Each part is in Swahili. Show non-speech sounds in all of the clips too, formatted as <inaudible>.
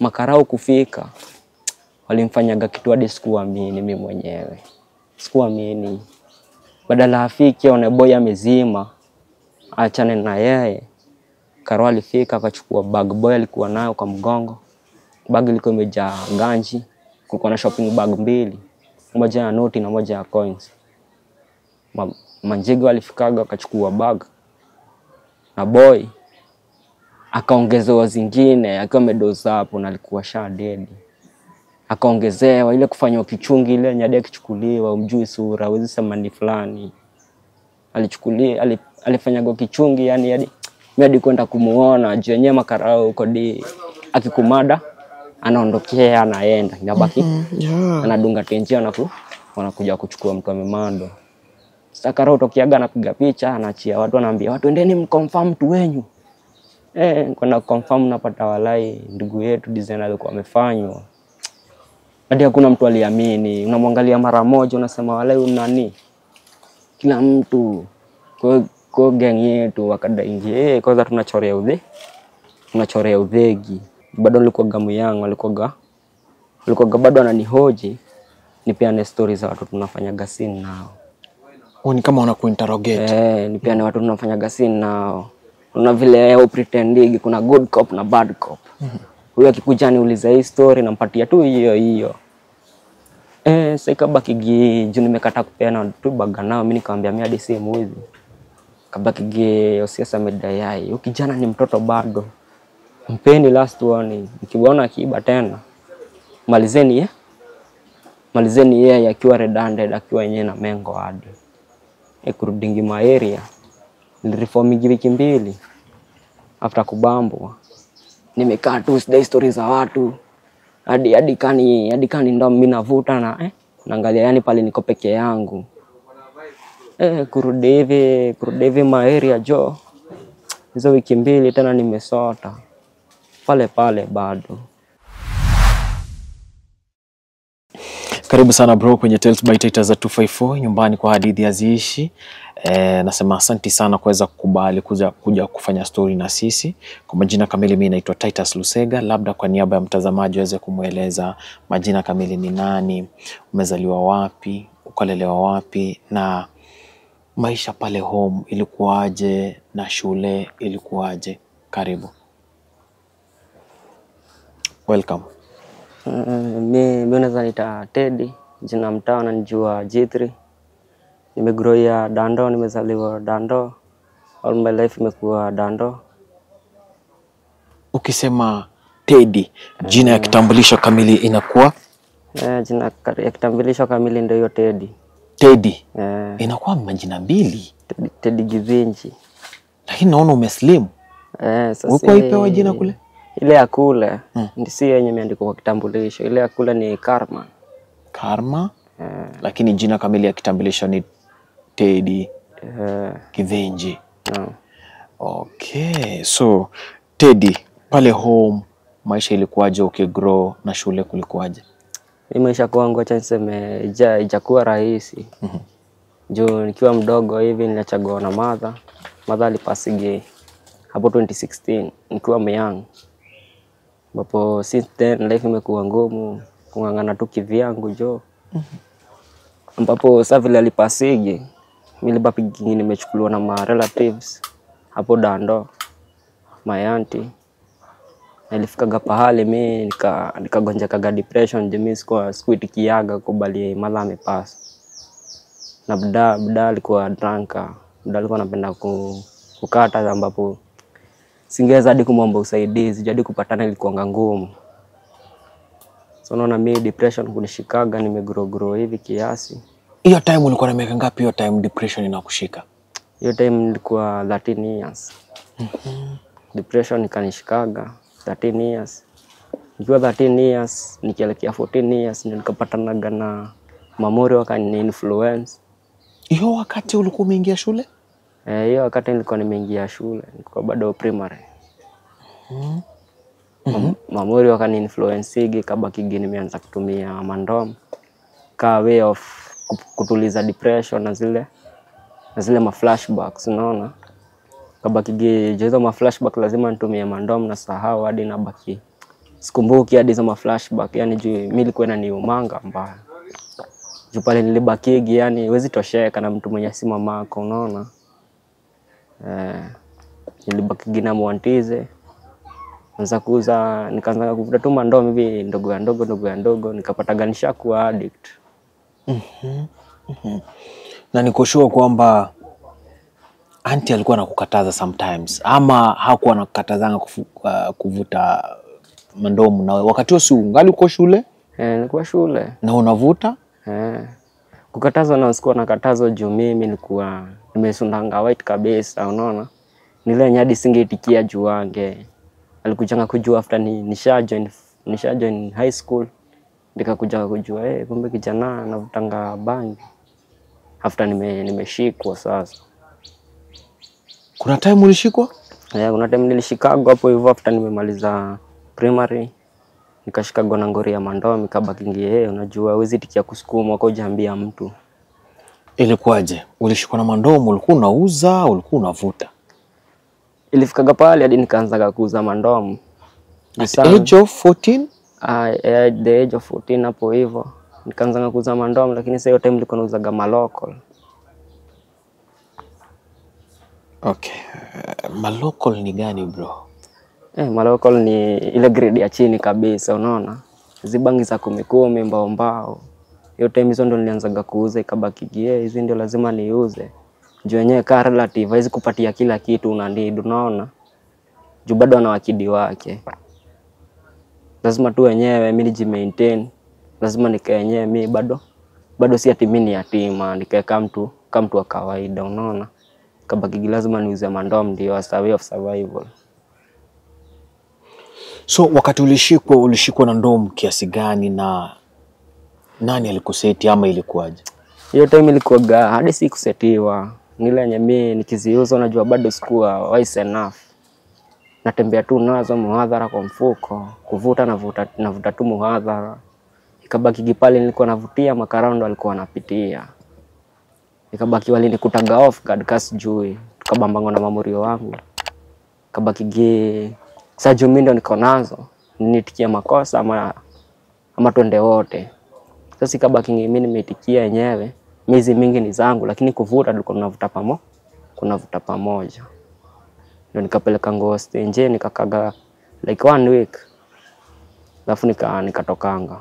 makarau kufika walimfanyaga kitu hadi sikuamini mimi mwenyewe, sikuamini. Badala afike aone boy amezima, achane na yeye. Karau alifika akachukua bag boy alikuwa nayo kwa mgongo. Bag ilikuwa imejaa ganji, kulikuwa na shopping bag mbili, moja ya noti na moja ya coins. Ma, manjega walifikaga akachukua bag na boy akaongezewa zingine akiwa amedoza hapo na alikuwa sha dedi akaongezewa ile kufanywa kichungi ile nyadi akichukuliwa umjui sura uwezi sema ni fulani alichukulia alif, alifanyaga kichungi yani hadi mimi hadi kwenda kumuona jenye makarao huko di akikumada anaondokea anaenda inabaki mm -hmm. yeah. anadunga tenjia na wanakuja kuchukua mtu amemando sasa karao tokiaga anapiga picha anaachia watu anaambia watu endeni mkomfaa mtu wenyu eh, kuna confirm napata walai, ndugu yetu design alikuwa amefanywa hadi hakuna mtu aliamini. Unamwangalia mara moja unasema walai una nani? kila mtu kwa kwa gang yetu wakadaingia, eh, kwanza tunachorea udhe tunachorea udhegi. Bado alikuwa gamu yangu alikuwa ga. alikuwa ga bado ananihoji nipeane stories za watu tunafanya gasini nao. Oni kama wanakuinterrogate. Eh, nipeane watu tunafanya gasini nao kuna vile yeye pretendigi kuna good cop na bad cop. Mm -hmm. Huyo akikuja niuliza hii story nampatia tu hiyo hiyo. Eh, sasa ikabaki juu nimekata kupeana tu baga nao, mimi nikamwambia mimi hadi si mwizi. Kabaki gi Osiasa medayai. huyu kijana ni mtoto bado. Mpeni last one mkiwaona akiiba tena malizeni ye, malizeni yeye yeah, akiwa redundant akiwa yenyewe na Mengo hadi ikurudingi maeria nilirefomingi wiki mbili after kubambwa, nimekaa tu sida stori za watu hadi hadi kani hadi kani ndo mimi navuta na eh, naangalia yani pale niko peke yangu eh, kurudi hivi kurudi hivi maeri ya jo hizo wiki mbili tena nimesota pale pale bado. Karibu sana bro kwenye Tales by Tita za 254 nyumbani kwa hadithi haziishi. E, nasema asanti sana kuweza kukubali kuja, kuja kufanya stori na sisi. Kwa majina kamili mimi naitwa Titus Lusega, labda kwa niaba ya mtazamaji aweze kumweleza majina kamili ni nani, umezaliwa wapi, ukalelewa wapi na maisha pale home ilikuwaje na shule ilikuwaje? Karibu. Welcome. Uh, mi, unaweza nita Teddy, jina mtaa nanijua G3 nimegroia Dando, nimezaliwa Dando, all my life imekuwa Dando. Ukisema tedi jina ya kitambulisho kamili inakuwa eh? Jina ya kitambulisho kamili ndio hiyo tedi tedi eh, inakuwa majina mbili, tedi, tedi givinji Lakini naona umeslimu eh, sasa ulikuwa ipewa jina kule ile ya kule hmm, si yenye imeandikwa kwa kitambulisho. Ile ya kule ni Karma. Karma eh. Lakini jina kamili ya kitambulisho ni Teddy uh, eh. Kivenji no. Okay, so Teddy, pale home maisha ilikuwaje? Ukigrow na shule kulikuwaje? Hii maisha kwangu, acha niseme, ijakuwa rahisi mm -hmm. Juu nikiwa mdogo hivi nilichagua na madha madha alipasige hapo 2016 nikiwa myang, ambapo since then life imekuwa ngumu kung'ang'ana tu kivyangu jo, mhm. ambapo mm -hmm. sasa vile alipasigi mimi bag nimechukuliwa na ma relatives hapo Dando, mayanti nilifikaga pahali mi nikagonjekaga nika depression jemi sikuitikiaga kubali mala amepasa na bda bda alikuwa dranka bda alikuwa anapenda ku, kukata ambapo singeweza hadi kumwomba usaidizi jadi kupatana ilikuanga ngumu so naona mi depression kunishikaga nimegrogro hivi kiasi hiyo time ulikuwa na miaka ngapi? Hiyo time depression inakushika? Hiyo time nilikuwa 13 years. Mm -hmm. Depression ikanishikaga 13 years. Nikiwa 13 years nikielekea 14 years ndio nikapatanaga na mamori wakani influence. Hiyo wakati ulikuwa umeingia shule? Eh, hiyo wakati nilikuwa nimeingia shule, nilikuwa bado primary. Mm -hmm. Mam mm-hmm. mamori wakani influence kabaki gini nimeanza kutumia mandom ka way of kutuliza depression na zile na zile ma flashbacks unaona kabakigi jo ma flashback lazima nitumie mandom na sahau hadi na baki sikumbuki hadi hizo flashback, yani juu mimi nilikuwa ni umanga mbaya juu pale nilibakigi, yani wezi tosheka na mtu mwenye simu mako unaona eh, nilibakigi na mwantize Nikaanza kuuza, nikaanza kuvuta tu mandoo hivi ndogo ya ndogo ndogo ya ndogo, nikapataganisha kuwa addict. Mhm. Na nikoshua kwamba anti alikuwa anakukataza sometimes ama hakuwa anakukatazanga uh, kuvuta mandomu na wakati huo si ungali uko shule? Eh, nilikuwa shule. Na unavuta? Eh. Kukatazwa na usikuwa nakatazwa juu mimi nilikuwa nimesundanga white kabisa, unaona? Nile nyadi singeitikia juu wange. Alikuchanga kujua after ni nisha join nisha join high school nikakuja kujua eh, kumbe kijana anavutanga bangi after nime, nimeshikwa sasa. Kuna time ulishikwa? Yeah, kuna time nilishikagwa hapo hivyo hafta nimemaliza primary nikashikagwa na ngori ya mandoa mikabakingie. Eh, hey, unajua huwezi tikia kusukuma kwa ujaambia mtu. Ilikuwaje? Ulishikwa na mandomo? Ulikuwa unauza? Ulikuwa unavuta? Ilifikaga pale hadi nikaanza kuuza mandomo. At age of 14? uh, the age of 14 hapo hivyo nikaanza kuuza mandoam, lakini sasa hiyo time nilikuwa nauza gama local. Okay. Uh, Malokol ni gani bro? Eh, malokol ni ile grade ya chini kabisa, unaona zibangi za kumikumi mbao mbao. Hiyo time hizo ndo nilianzaga kuuza, ikabaki gie, hizi ndio lazima niuze juu wenyewe ka relative haizi kupatia kila kitu unanidi, unaona juu bado ana wakidi wake lazima tu wenyewe mi maintain, lazima nikae wenyewe mi bado bado si ati mi ni yatima nikae kama mtu kama mtu wa kawaida, unaona kabaki, lazima niuze mandom, ndio as a way of survival. So wakati ulishikwa, ulishikwa na ndomu kiasi gani na nani alikuseti ama ilikuwaje? Hiyo time ilikuwa hadi si kusetiwa, nile nikiziuza, unajua bado sikuwa wise enough natembea tu nazo muhadhara kwa mfuko, kuvuta navuta, navuta tu muhadhara. Ikabaki kipale nilikuwa navutia, makarao alikuwa anapitia. Ikabaki wali nikutaga off guard kasi jui, tukabambangwa na mamurio wangu. Ikabaki ge sa mindo niko nazo, nitikia makosa ama ama tuende wote. Sasa ikabaki mimi nimeitikia yenyewe, mizi mingi ni zangu, lakini kuvuta tulikuwa tunavuta pamoja, kunavuta pamoja ndo nikapeleka nguo nje nikakaga like one week, alafu nika nikatokanga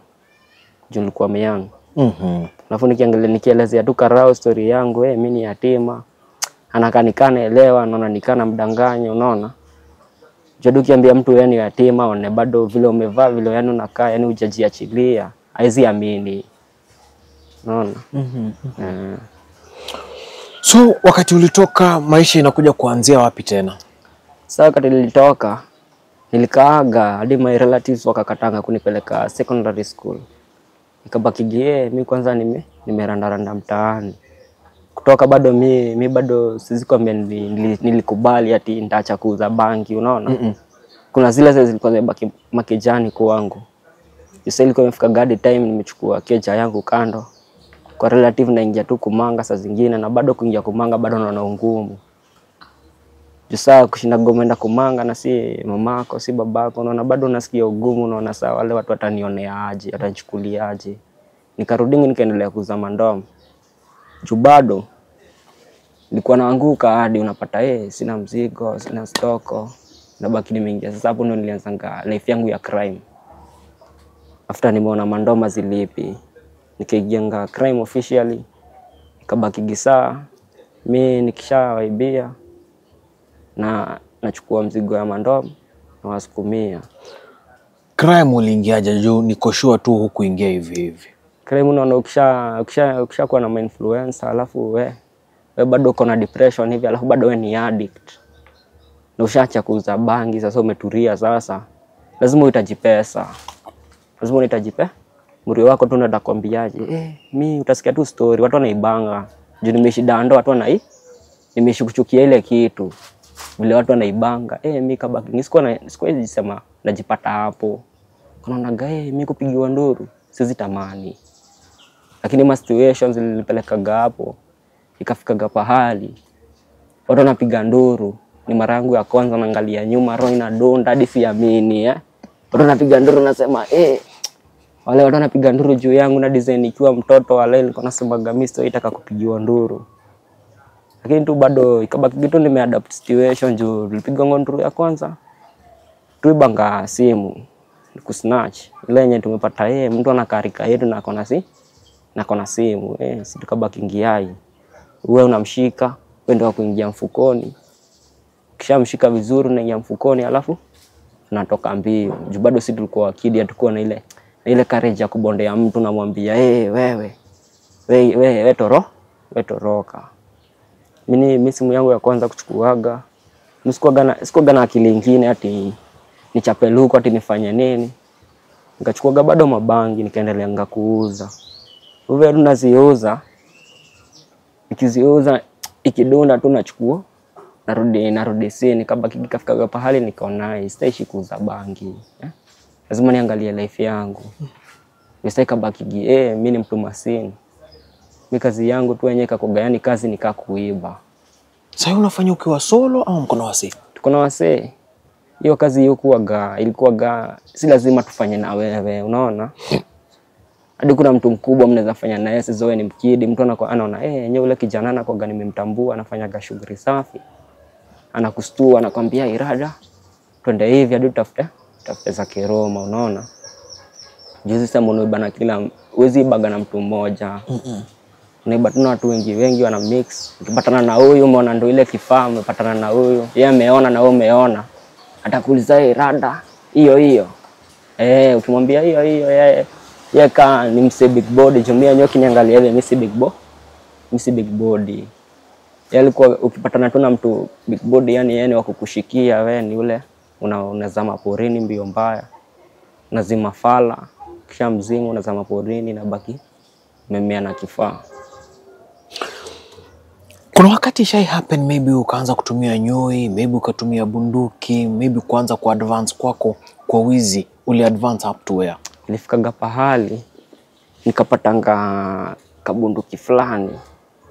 juu nilikuwa meyang mm mm-hmm. Alafu nikiangalia nikielezea tu karao story yangu eh, mimi ni yatima, anakanikanaelewa naona nikana mdanganya, unaona jadu kiambia mtu yeye ni yatima, one bado vile umevaa vile yani unakaa yani hujajiachilia, haizi amini unaona mm -hmm. yeah. So wakati ulitoka maisha inakuja kuanzia wapi tena? Sasa wakati nilitoka nilikaaga hadi my relatives wakakatanga kunipeleka secondary school, Nikabaki gie mi kwanza nime nimerandaranda mtaani kutoka bado mi, mi bado sizikwambia nilikubali ati nitaacha kuuza bangi, unaona mm -mm. Kuna zile zile zilikuwa zimebaki makejani kwangu, sasa ilikuwa imefika gadi time, nimechukua keja yangu kando kwa relative, naingia tu kumanga saa zingine, na bado kuingia kumanga bado naona ngumu Jusaa goma enda kumanga na si mamako si babako, unaona bado unasikia ugumu, unaona saa wale watu watanioneaje, watanichukuliaje? Nikarudingi nikaendelea kuuza mandoa juu bado nilikuwa naanguka hadi unapata hey, eh, sina mzigo, sina stoko, nabaki nimeingia. Sasa hapo ndo nilianzanga life yangu ya crime after nimeona mandoma zilipi, nikaingianga crime officially, nikabaki gisaa mi nikishawaibia na nachukua mzigo ya mandoa nawasukumia. Crime uliingiaje? Juu niko sure tu hukuingia hivi hivi. Crime unaona, ukisha ukisha ukishakuwa na influencer alafu we, we bado uko na depression hivi alafu bado we ni addict na ushaacha kuuza bangi, sasa umeturia, sasa lazima uhitaji pesa, lazima unahitaji pesa mrio wako tu natakwambiaje? Eh, mi utasikia tu story, watu wanaibanga juu nimeishi dando, watu wanai, nimeishi kuchukia ile kitu vile watu wanaibanga eh, mimi kabaki nisikuwa na sikuwa jisema najipata hapo, kanaona gae eh, mimi kupigiwa nduru sizi tamani, lakini ma situations gapo ikafika gapa hali watu wanapiga nduru. Ni mara yangu ya kwanza naangalia nyuma, roho inadonda hadi siamini eh, watu wanapiga nduru, nasema eh wale watu wanapiga nduru juu yangu na design ikiwa mtoto wale, nilikuwa nasema gamisto itaka kupigiwa nduru lakini tu bado ikabaki kitu nimeadapt situation juu tulipiga ngontru ya kwanza tuibanga simu kusnatch ile yenye tumepata yeye, mtu anakarika yetu na kona si na kona simu eh, si tukabaki ngiai, wewe unamshika wewe ndio kuingia mfukoni, kisha mshika vizuri na ingia mfukoni, alafu tunatoka mbio juu bado si tulikuwa kidi, atakuwa na ile na ile courage ya kubondea mtu, namwambia eh, hey, wewe wewe wewe we, toro we toroka mimi mi simu yangu ya kwanza kuchukuaga sikuaga na akili ingine ati nichapeluko ati nifanye nini, nikachukuaga bado mabangi nikaendelea kuuza hivyo, tunaziuza nikiziuza ikidunda tu nachukua narudi narudi sini kabaki kafikaga pahali nikaona sitaishi kuuza bangi eh? niangalie life yangu, hmm. sitaki kabaki eh, mimi ni mtu masini mi kazi yangu tu wenyewe kakoga, yani kazi ni kakuiba. Sasa unafanya ukiwa solo au mko na wasee? Tuko na wasee. Hiyo kazi hiyo ilikuwaga ilikuwaga si lazima tufanye na wewe, unaona? <laughs> Hadi kuna mtu mkubwa mnaweza fanya naye, sizoe ni mkidi, mtu anakuwa anaona eh, yeye yule kijana anakuwaga nimemtambua, anafanyaga shughuli safi. Anakustua, anakwambia irada, twende hivi hadi tutafute tafuta za Kiroma, unaona? Juzi sasa mbona bana kila wezi baga na mtu mmoja. Mm -mm unaibatu watu wengi wengi wana mix. Ukipatana na huyu umeona ndo ile kifaa, umepatana na huyu yeye ameona na wewe umeona, atakuuliza yeye rada hiyo hiyo eh, ukimwambia hiyo hiyo yeye yeye ka ni mse big body, jumia nyoki niangalia hivi, mimi big bo mimi big body. Yeye alikuwa ukipatana tu na mtu big body, yani yeye ni wakukushikia wewe, ni ule unazama una, porini mbio mbaya, nazima fala kisha mzimu unazama porini na baki memea na kifaa. Kuna wakati shai happen, maybe ukaanza kutumia nyoi, maybe ukatumia bunduki, maybe kuanza ku advance kwako kwa wizi, uli advance up to where? Nilifikaga pahali nikapatanga kabunduki fulani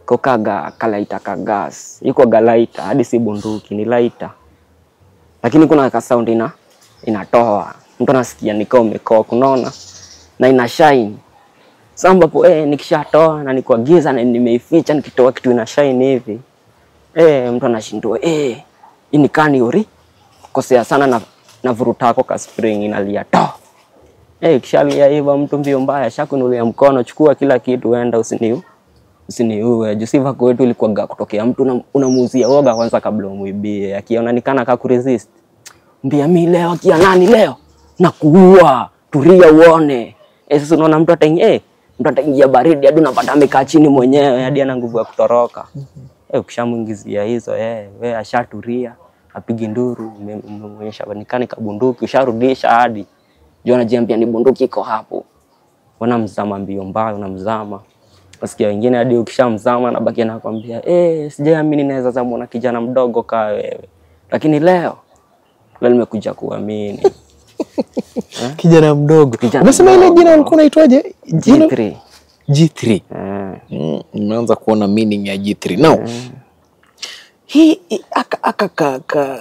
kokaga kalaita ka gas iko galaita hadi si bunduki, ni laita, lakini kuna kasaundi ina inatoa mtu anasikia nikaa umekoa, kunaona na ina shine sasa ambapo eh, nikishatoa na nikuagiza na nimeificha nikitoa kitu ina shine hivi. Eh, mtu anashindwa eh, ini kani uri kosea sana na na vuruta yako ka spring inalia to. Eh, kishalia hivyo mtu mbio mbaya shakunulia mkono, chukua kila kitu enda usiniu usiniue. Jusiva kwetu ilikuwa kutokea mtu unamuuzia woga kwanza kabla umuibie. akiona nikana ka kuresist. Mbia mi leo akia nani leo? Nakuua. Turia uone. Eh, sasa unaona mtu atengee eh, mtu ataingia baridi hadi unapata amekaa chini mwenyewe hadi ana nguvu ya kutoroka. Mhm. Eh, ukishamwingizia hizo eh, we ashaturia apigi nduru, umeonyesha nikani kabunduki, usharudisha hadi jua anajiambia ni bunduki iko hapo, wana mzama mbio mbaya, unamzama Nasikia wengine hadi ukishamzama nabaki anakwambia eh, sijaamini naweza zamu na kijana mdogo kaa wewe, lakini leo leo nimekuja kuamini. Eh? kijana mdogo. Unasema ile jina alikuwa naitwaje G3. G3. Eh. Mm, nimeanza kuona meaning ya G3. Now, eh. hi aka, aka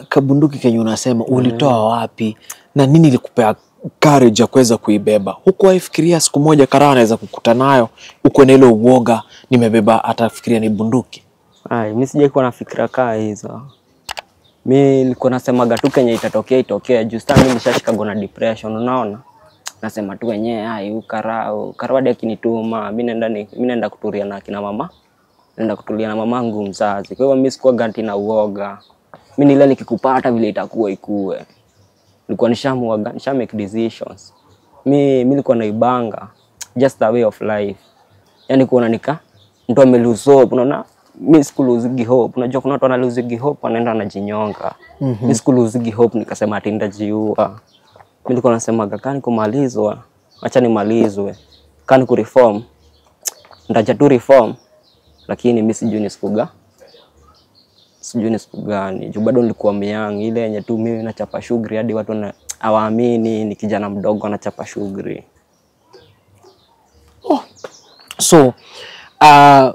kabunduki kenye unasema ulitoa wapi na nini ilikupea courage ya kuweza kuibeba? Huku waifikiria siku moja karaa anaweza kukuta nayo, uko na ile uoga, nimebeba atafikiria ni bunduki. Ai, mimi sijaikuwa na fikra kaa hizo mi nilikuwa nasema gatu kenye itatokea itokee juu sasa mimi nishashika gona depression unaona nasema tu wenyewe ai ukara ukara wadi akinituma mimi naenda mimi naenda kutulia na kina mama naenda kutulia na mamangu mzazi kwa hiyo mimi sikuwa ganti na uoga mimi nile nikikupata vile itakuwa ikue nilikuwa nishamuaga nisha make decisions mi mimi nilikuwa naibanga just the way of life yani kuona nika mtu amelose unaona mi sikuluzigi hope. Unajua kuna watu wanaluzigi hope wanaenda wanajinyonga. mm -hmm. Mi sikuluzigi hope nikasema ati nitajiua. Mi nilikuwa nasemaga kani kumalizwa, acha nimalizwe, kani reform, ndaja tu reform, lakini mi sijui ni siku ga sijui ni siku gani juu bado nilikuwa myang ile yenye tu mimi nachapa shughuli hadi watu na awaamini ni kijana mdogo anachapa shughuli. Oh. So uh,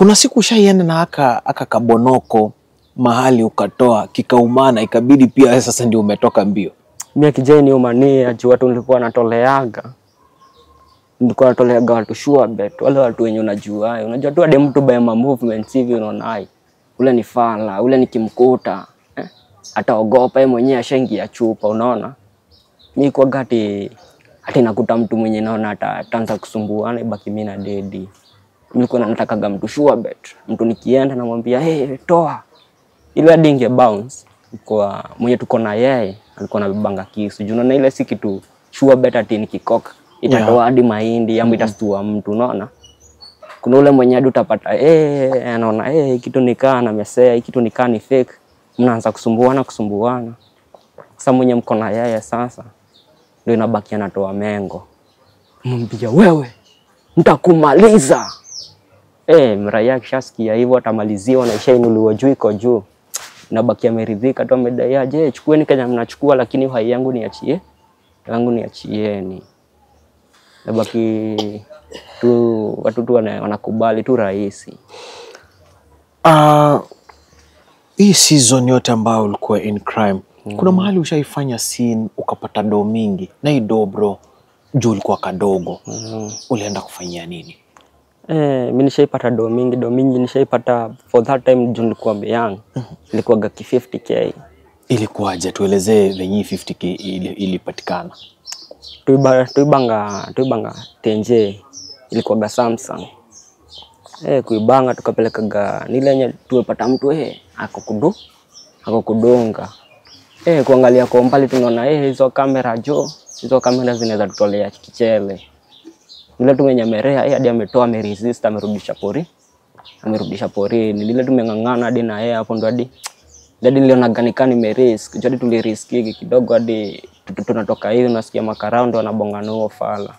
kuna siku ushaienda na aka aka kabonoko mahali ukatoa kikaumana, ikabidi pia sasa ndio umetoka mbio? Mimi kijana ni umani aji watu nilikuwa natoleaga nilikuwa natoleaga watu sure bet, wale watu wenye unajua unajua tu ade mtu by my movements hivi, unaona hai ule ni fala ule nikimkuta eh, ataogopa yeye mwenyewe ya chupa, unaona mi kwa gati ati nakuta mtu mwenye naona ataanza kusumbuana, ibaki mimi na dedi nilikuwa natakaga mtu sure bet, mtu nikienda namwambia hey, toa ile dinge bounce kwa mwenye tuko na yeye alikuwa anabebanga kisu juu, na ile si kitu sure bet ati nikikoka itatoa yeah. hadi mahindi ama mm -hmm. itastua mtu unaona. Kuna ule mwenye adu utapata eh, hey, anaona eh, hey, kitu nikaa na mesea kitu nikaa ni fake, mnaanza kusumbuana kusumbuana. Sasa mwenye mko na yeye sasa ndio inabaki anatoa mengo, mwambia wewe, nitakumaliza eh, mraia akishasikia hivyo atamaliziwa na ishainuliwa juu iko juu, nabaki ameridhika tu, amedai je, eh, chukueni Kenya mnachukua, lakini uhai yangu niachie, yangu niachieni. Nabaki tu watu tu wanakubali tu rahisi. Uh, hii season yote ambayo ulikuwa in crime mm. kuna mahali ushaifanya scene ukapata doo mingi na hii doo bro juu ulikuwa kadogo mm. ulienda kufanyia nini? Eh, mi nishaipata do mingi, do mingi nishaipata for that time juu nilikuwa young. Mhm. Nilikuwa gaki 50k. Ilikuwaje? Tuelezee venye 50k ilipatikana. Tuiba, tuibanga tuibanga tenje ilikuwa ga Samsung. Eh, kuibanga tukapelekaga nile yenye tuepata mtu eh akukudu akakudonga. Eh, kuangalia kwa mbali tunaona eh hizo kamera jo, hizo kamera zinaweza tutolea kichele. Yule tumenyemelea yeye hadi ametoa, ameresist, amerudisha pori, amerudisha pori. Ni tu tumeng'ang'ana hadi na yeye hapo ndo hadi hadi niliona gani kani nimerisk, jadi tulirisk hiki kidogo hadi tunatoka hivi, unasikia makarao ndo anabonga nao fala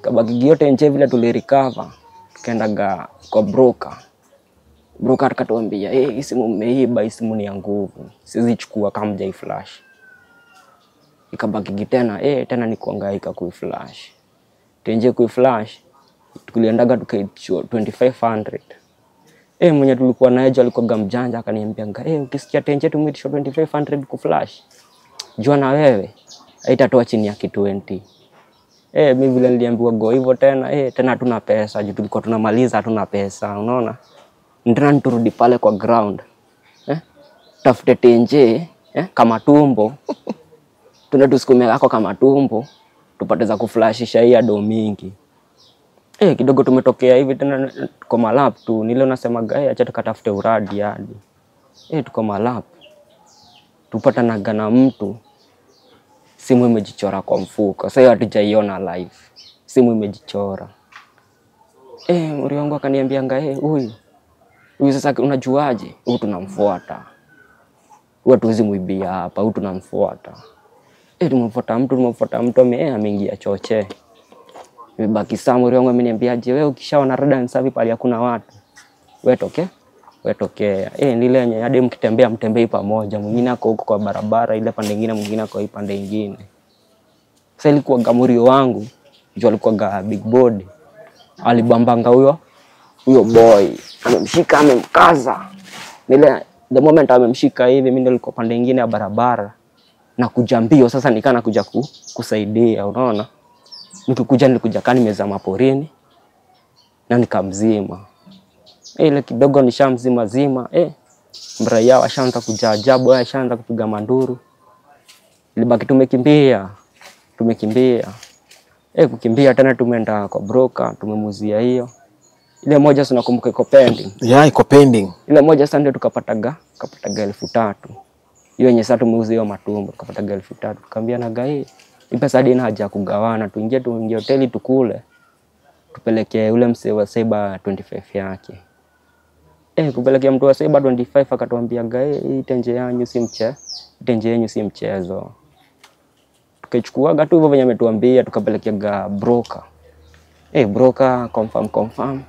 kabaki yote nje vile tulirecover, tukaendaga kwa broker broker akatuambia, eh, hey, simu mmeiba, simu ni ya nguvu, Siwezi chukua kama mjai flash. Ikabaki tena eh, hey, tena ni kuhangaika kuiflash tenje flash tuliendaga tukaichua 2500 eh, mwenye tulikuwa naye jo alikuwa gamjanja akaniambia nga eh, ukisikia tenje tumwitishwa 2500 ku flash jua na wewe haitatoa chini ya ki20. Eh, mimi vile niliambiwa go hivyo tena eh, tena tuna pesa juu tulikuwa tunamaliza, hatuna pesa, unaona ndio turudi pale kwa ground eh, tafute tenje eh, kama tumbo <laughs> tunatusukumia tusukume kako kama tumbo tupate za kuflashisha hii ado mingi eh, kidogo tumetokea hivi tena tuko malap tu. Nile unasema gae, eh, acha tukatafute uradi hadi eh, tuko malap tupatanaga na mtu, simu imejichora kwa mfuko. Sasa hiyo hatujaiona live, simu imejichora eh. Mri wangu akaniambia ngae, eh, huyu huyu sasa unajuaje? Huyu tunamfuata, huyu hatuwezi mwibia hapa, huyu tunamfuata eh, tumemfuata mtu tumemfuata mtu ame ameingia choche imebaki samuri wangu ameniambiaje, wewe ukishaona rada nsafi pale hakuna watu wewe tokea wewe tokea. Eh, nile nye nyanyade mkitembea mtembei pamoja, mwingine ako huko kwa barabara ile pande nyingine, mwingine ako pande nyingine. Sasa ilikuwa gamurio wangu ndio alikuwa ga big board, alibambanga huyo huyo boy, amemshika amemkaza. Nile the moment amemshika hivi, mimi ndio nilikuwa pande nyingine ya barabara nakuja mbio sasa, nikaa nakuja ku, kusaidia. Unaona, nikikuja nilikuja kaa nimezama porini na nikamzima eh, ile kidogo, nishamzima zima eh, mraia washaanza kuja ajabu, eh, ashaanza kupiga manduru. Libaki tumekimbia tumekimbia eh, kukimbia tena, tumeenda kwa broker, tumemuzia hiyo ile moja, sinakumbuka iko pending, yeah iko pending ile moja. Sasa ndio tukapataga kapataga elfu tatu hiyo yenye sasa tumeuza hiyo matumbo tukapata elfu tatu tukaambia na gai ni pesa hadi ina haja kugawana, tuingie tuingie hoteli tukule, tupelekee yule msee wa Saiba 25 yake. Eh, kupelekea mtu wa Saiba 25 akatuambia gai, hii tenje yanyu si mche, tenje yenu si mchezo. Tukachukuaga gatu hivyo venye ametuambia, tukapelekea ga broker. Eh, broker confirm confirm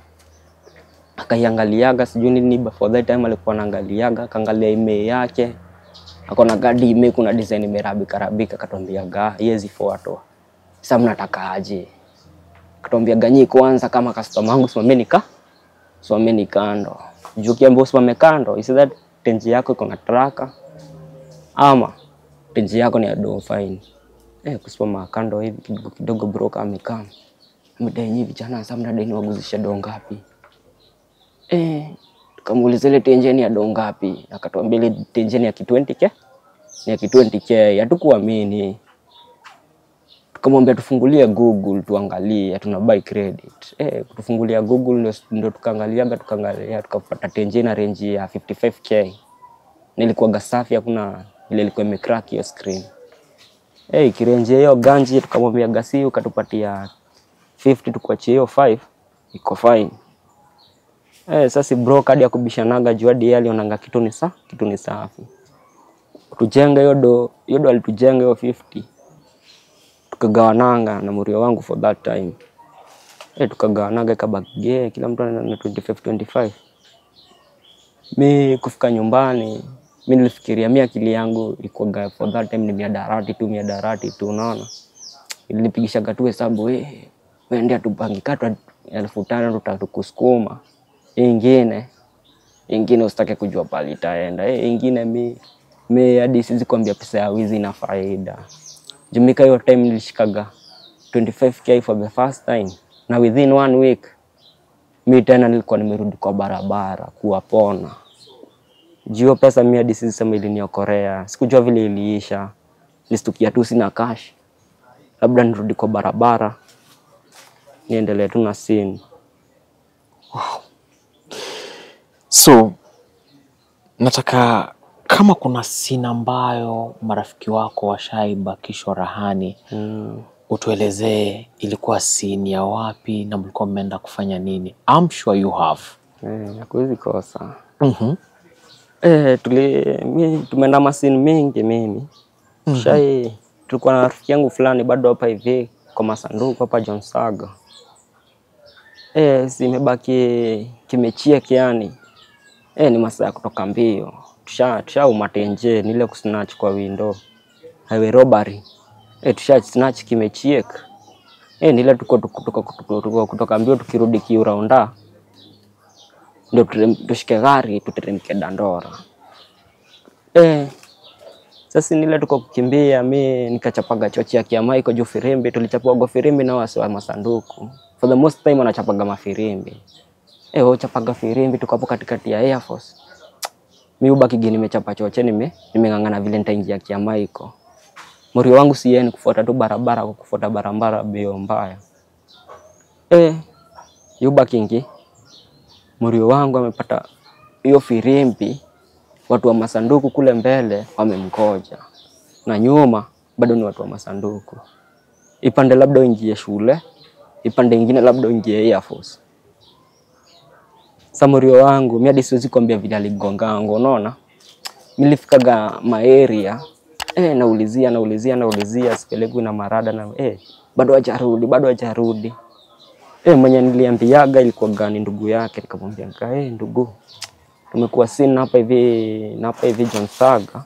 akaiangaliaga, sijui nini, before that time alikuwa anaangaliaga, akaangalia email yake akona gadi me kuna design imerabika rabika, katwambia ga yezi fuatwa sasa mnataka aje? Katwambia ganyi kwanza kama customer wangu simameni ka simameni kando. Juu kiambia usimame kando, is that tenji yako iko na traka ama tenzi yako ni ado fine. Eh, kusimama kando hivi kidogo kidogo, broker amekaa. Mdai vijana sasa mnadai ni waguzisha do ngapi? Eh, tukamuuliza ile tenjeni ya doo ngapi, akatuambia ile tenjeni ya ki20k ni ya ki20k. Hatukuamini, tukamwambia tufungulie Google tuangalie, hatuna buy credit eh, kutufungulia Google ndo tukaangaliaga tukaangalia tukapata tenjeni na range ya 55k. Nilikuwaga safi, hakuna ile ilikuwa imecrack hiyo screen hey, eh, kirenje hiyo ganji, tukamwambia gasi ukatupatia 50 tukuachie hiyo 5 iko fine. Eh, sasa bro kadi ya kubishanaga juu hadi yeye alionanga kitu ni sa kitu ni safi. Tujenga hiyo do hiyo do alitujenga hiyo 50. Tukagawananga na murio wangu for that time. Eh, tukagawananga kabage, kila mtu ana 25 25. Mi kufika nyumbani mimi nilifikiria mimi akili yangu iko gaya for that time ni miadarati tu miadarati tu unaona ilinipigishaga gatu hesabu eh. we ndia tupangi katu elfu tano tutakusukuma ingine ingine usitake kujua pale itaenda. E, ingine mi mi hadi siwezi kuambia pesa ya wizi na faida. Jumika hiyo time nilishikaga 25k for the first time na within one week mi tena nilikuwa nimerudi kwa barabara kuwapona juu pesa mi hadi sisema iliniokorea. Sikujua vile iliisha, nistukia tu sina cash, labda nirudi kwa barabara niendelee tu na scene Wow. So nataka kama kuna sina ambayo marafiki wako washaibakishwa rahani mm. utuelezee ilikuwa sini ya wapi na mlikuwa mmeenda kufanya nini? I'm sure you have. Hakuwezi eh, kosa. mm -hmm. tumeenda masini mengi mimi mm -hmm. shai tulikuwa na rafiki yangu fulani bado hapa hivi kwa masanduku hapa John Saga. Eh, zimebaki kimechia kiani Eh, ni masaa ya kutoka mbio, tusha tusha umatenje nile kusnatch kwa window Hawe robbery Eh, tusha snatch kimechiek Eh, nile tuko tuko tuko kutoka mbio tukirudi kiuraunda ndio tushike gari tuteremke Dandora Eh. sasa nile tuko kukimbia, mi nikachapaga chochi ya kiamai kwa jufirimbi firimbi, tulichapaga firimbi na wasi wa masanduku. For the most time anachapaga mafirimbi Eh, Ewo chapanga firimbi tukapo katikati ya Air Force. Mimi ubaki gini nimechapa choche nime nimeng'ang'ana vile nitaingia kiama iko. Morio wangu si yeye kufuata tu barabara kwa kufuata barabara bio mbaya. Eh, yuba kingi. Morio wangu amepata hiyo firimbi, watu wa masanduku kule mbele wamemkoja, na nyuma bado ni watu wa masanduku. Ipande labda uingie shule, ipande ingine labda uingie Air Force. Samurio wangu mimi hadi siwezi kuambia vile aligonga aligongango, unaona? Nilifikaga maeria eh, naulizia naulizia naulizia, sipelekwi na marada na eh, bado hajarudi bado hajarudi eh, mwenye niliambiaga ilikuwa gani ndugu yake, nikamwambia nika eh, ndugu tumekuwa sina hapa hivi na hapa hivi John Saga,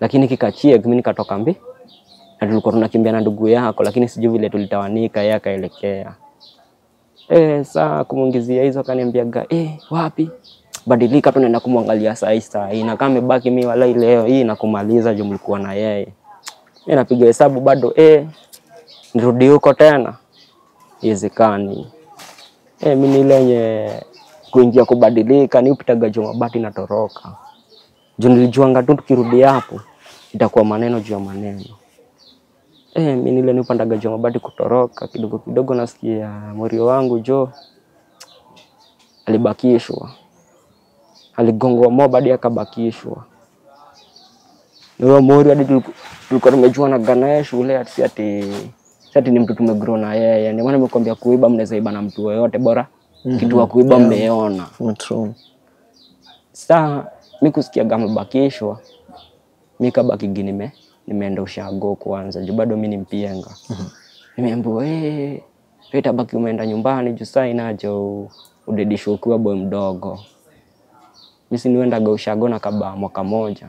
lakini kikachia mimi nikatoka mbi na tulikuwa tunakimbia na ndugu yako, lakini sijui vile tulitawanika, yeye akaelekea Eh, saa kumuingizia hizo kaniambiaga eh, wapi badilika, tunaenda kumwangalia saa hii saa hii, na kama imebaki mimi ile leo hii nakumaliza juu mlikuwa na yeye. Mimi napiga hesabu bado eh, nirudi huko tena iwezekani. Eh, mimi ni lenye kuingia kubadilika ni upitaga juu mabati natoroka juu nilijuanga tu tukirudi hapo itakuwa maneno juu ya maneno eh, mimi ile nipandaga mabati kutoroka kidogo kidogo, nasikia morio wangu jo alibakishwa, aligongwa mob hadi akabakishwa. Na adi morio hadi tulikuwa tumejuanaga naye shule, si ati si ni mtu tumegrona na yeye. Ndio maana nimekwambia kuiba, mnaweza iba na mtu yoyote, bora mm -hmm. kitu wa kuiba yeah. mmeona. kusikia gama bakishwa amebakishwa, mimi gini nime nimeenda ushago kwanza juu bado mi ni mpienga mhm. nimeambiwa hey, ee, umeenda nyumbani juu saa inacho udedishwa ukiwa boy mdogo misi niwendaga ushago na kaba mwaka moja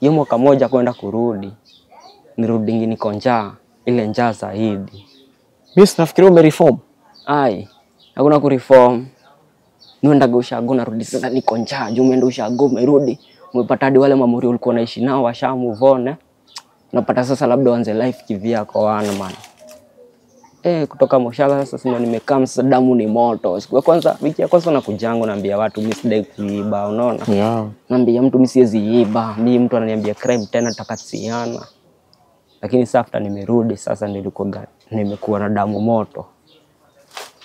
hiyo mwaka moja kwenda kurudi nirudingi niko njaa ile njaa zaidi mi sinafikiria umereform ai hakuna kureform niwendaga ushago narudi sasa niko njaa juu umeenda ushago umerudi umepata hadi wale mamuri ulikuwa unaishi nao washa move on, eh? unapata sasa labda wanze life kivyako wana man. Eh, kutoka Moshala sasa sema nimekaa damu ni moto. Siku ya kwanza wiki ya kwanza nakujanga naambia watu mimi sidai kuiba, unaona? Yeah. Naambia mtu mimi siwezi iba. Mimi mtu ananiambia crime tena tutakatiana. Lakini sasa after nimerudi sasa nilikuwa nimekuwa na damu moto.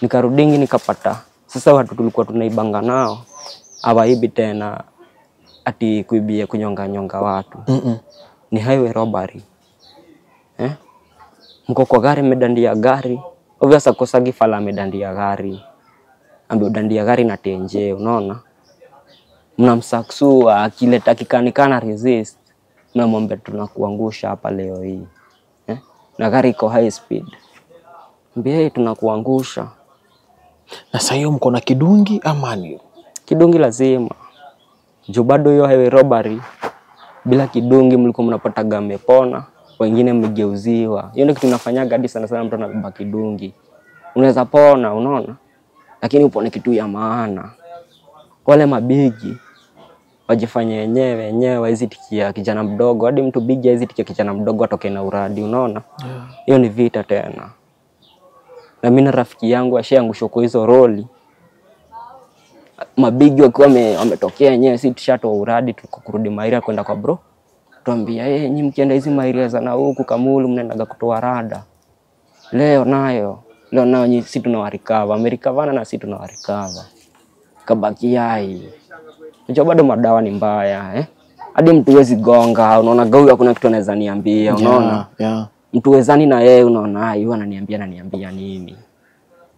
Nikarudingi nikapata. Sasa watu tulikuwa tunaibanga nao hawaibi tena ati kuibia kunyonga nyonga watu mm -mm. ni highway robbery eh? mko kwa gari medandia gari obvious akosagi fala medandia gari ambe udandia gari na tenje unaona mnamsaksua akileta kikanikana resist mnamwambia tunakuangusha hapa leo hii eh? na gari iko high speed mbia tunakuangusha na sasa hiyo mko na kidungi amani kidungi lazima juu bado hiyo highway robbery bila kidungi mlikuwa mnapataga mmepona, wengine mmegeuziwa. Hiyo ndio kitu inafanyaga hadi sana sana mtu anabeba kidungi. Unaweza pona, unaona, lakini upone kitu ya maana. Wale mabigi wajifanye wenyewe wenyewe, hawezi tikia kijana mdogo, hadi mtu big hawezi tikia kijana mdogo atoke na uradi, unaona hiyo yeah. Ni vita tena, na mimi na rafiki yangu ashaangushwa kwa hizo roli mabigi wakiwa wametokea wenyewe, si tushatoa uradi, tuko kurudi Maira kwenda kwa bro, tuambia yeye, eh, nyi mkienda hizi Mairia za na huku Kamulu mnaendaga kutoa rada, leo nayo leo nayo nyi, si tunawarikava amerikavana na si tunawarikava kabaki yai Unajua bado madawa ni mbaya eh? Hadi mtu wezi gonga, unaona gauya, kuna kitu anaweza niambia, unaona? Yeah, Mtu wezani na yeye unaona, ananiambia ananiambia nini?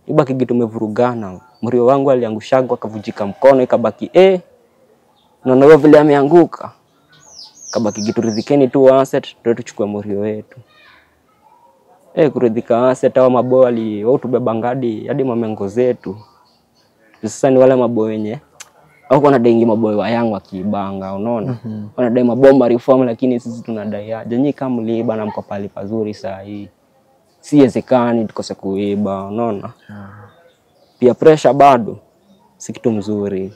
Ibaki kitu umevurugana mrio wangu aliangushagwa akavujika mkono ikabaki eh, naona vile ameanguka kabaki kituridhikeni tu asset ndio tuchukue mrio wetu eh, kuridhika asset au mabo ali wao tubeba ngadi hadi mamengo zetu. Sasa ni wale mabo wenye au kuna dengi maboy wa yangu akibanga, unaona mm -hmm. wanadai mabomba reform, lakini sisi tunadai aje? Nyinyi kama mliiba na mko pali pazuri saa hii, siwezekani tukose kuiba, unaona mm -hmm. Pia pressure bado si kitu mzuri.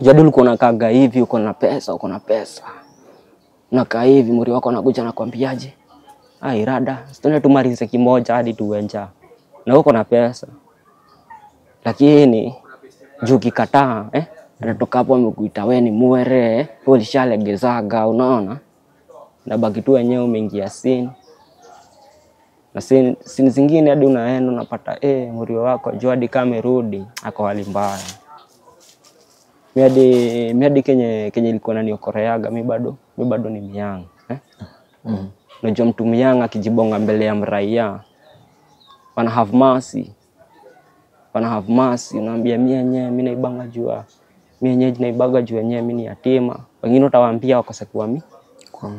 Jadul uko nakaga hivi, uko na pesa, uko na pesa nakaa hivi, muri wako anakuja nakwambiaje, ah, irada sitende tumalize kimoja hadi tuwenja na uko na pesa lakini juu kikataa eh? Anatoka hapo amekuita wewe ni muere eh? Polisi unaona, unaona, baki tu wenyewe umeingia sini na sini, zingine hadi unaenda unapata eh, mrio wako Jordi kamerudi ako hali mbaya. Miadi miadi kenye kenye ilikuwa okoreaga mi bado mi bado ni miyanga eh? mm. Unajua mtu miyanga akijibonga mbele ya mraia wana have mercy, wana have mercy. Unaambia mi yenyewe mi naibanga jua mi yenyewe naibaga juu yenyewe mi ni yatima. Wengine utawaambia wakosa kuwa mi,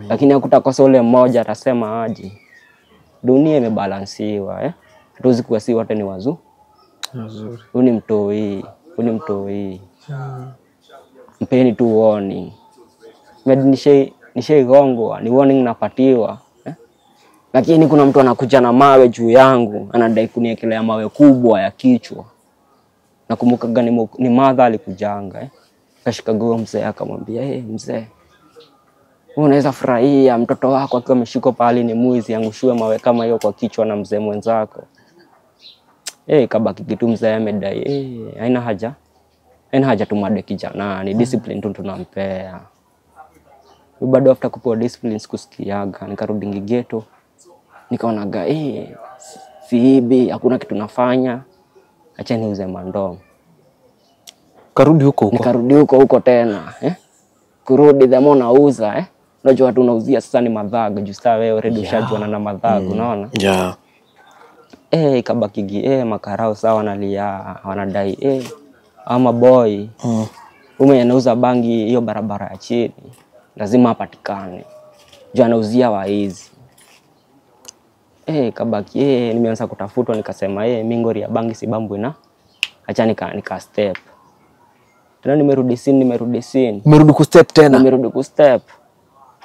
lakini hakutakosa ule mmoja atasema aje dunia imebalansiwa eh? Hatuwezi kwa si wote ni wazuri wazuri. huni mtoi, huni mtoi mtoi. Mpeni tu warning. nishe nishaigongwa, ni warning napatiwa eh? Lakini kuna mtu anakuja na mawe juu yangu, anadai kuniekelea mawe kubwa ya kichwa. Nakumbukaga ni, ni madha alikujanga eh? Kashika gomze akamwambia hey, mzee unaweza furahia mtoto wako akiwa ameshikwa pahali ni mwizi, angushue mawe kama hiyo kwa kichwa na mzee mwenzako. Hey, eh, kabaki kitu mzee amedai. Hey, eh, haina haja, haina haja tumade kijana, ni discipline tu tunampea bado after kupewa discipline sikusikiaga, nikarudi Ngigeto ga eh, sibi hakuna kitu nafanya, acha niuze mando. Karudi huko huko, nikarudi huko huko tena eh? kurudi themo nauza eh? unajua watu unauzia sasa ni madhaga juu saa wewe redi ushajuana na madhaga mm. unaona yeah. eh ikabakigi eh makarao saa wanalia wanadai eh ama boy mm. ume anauza bangi hiyo barabara ya chini lazima apatikane juu anauzia waizi eh kabaki eh nimeanza kutafutwa nikasema eh mingori ya bangi sibambwe na acha nika, nika step tena nimerudi sini nimerudi sini nimerudi ku step tena nimerudi ku step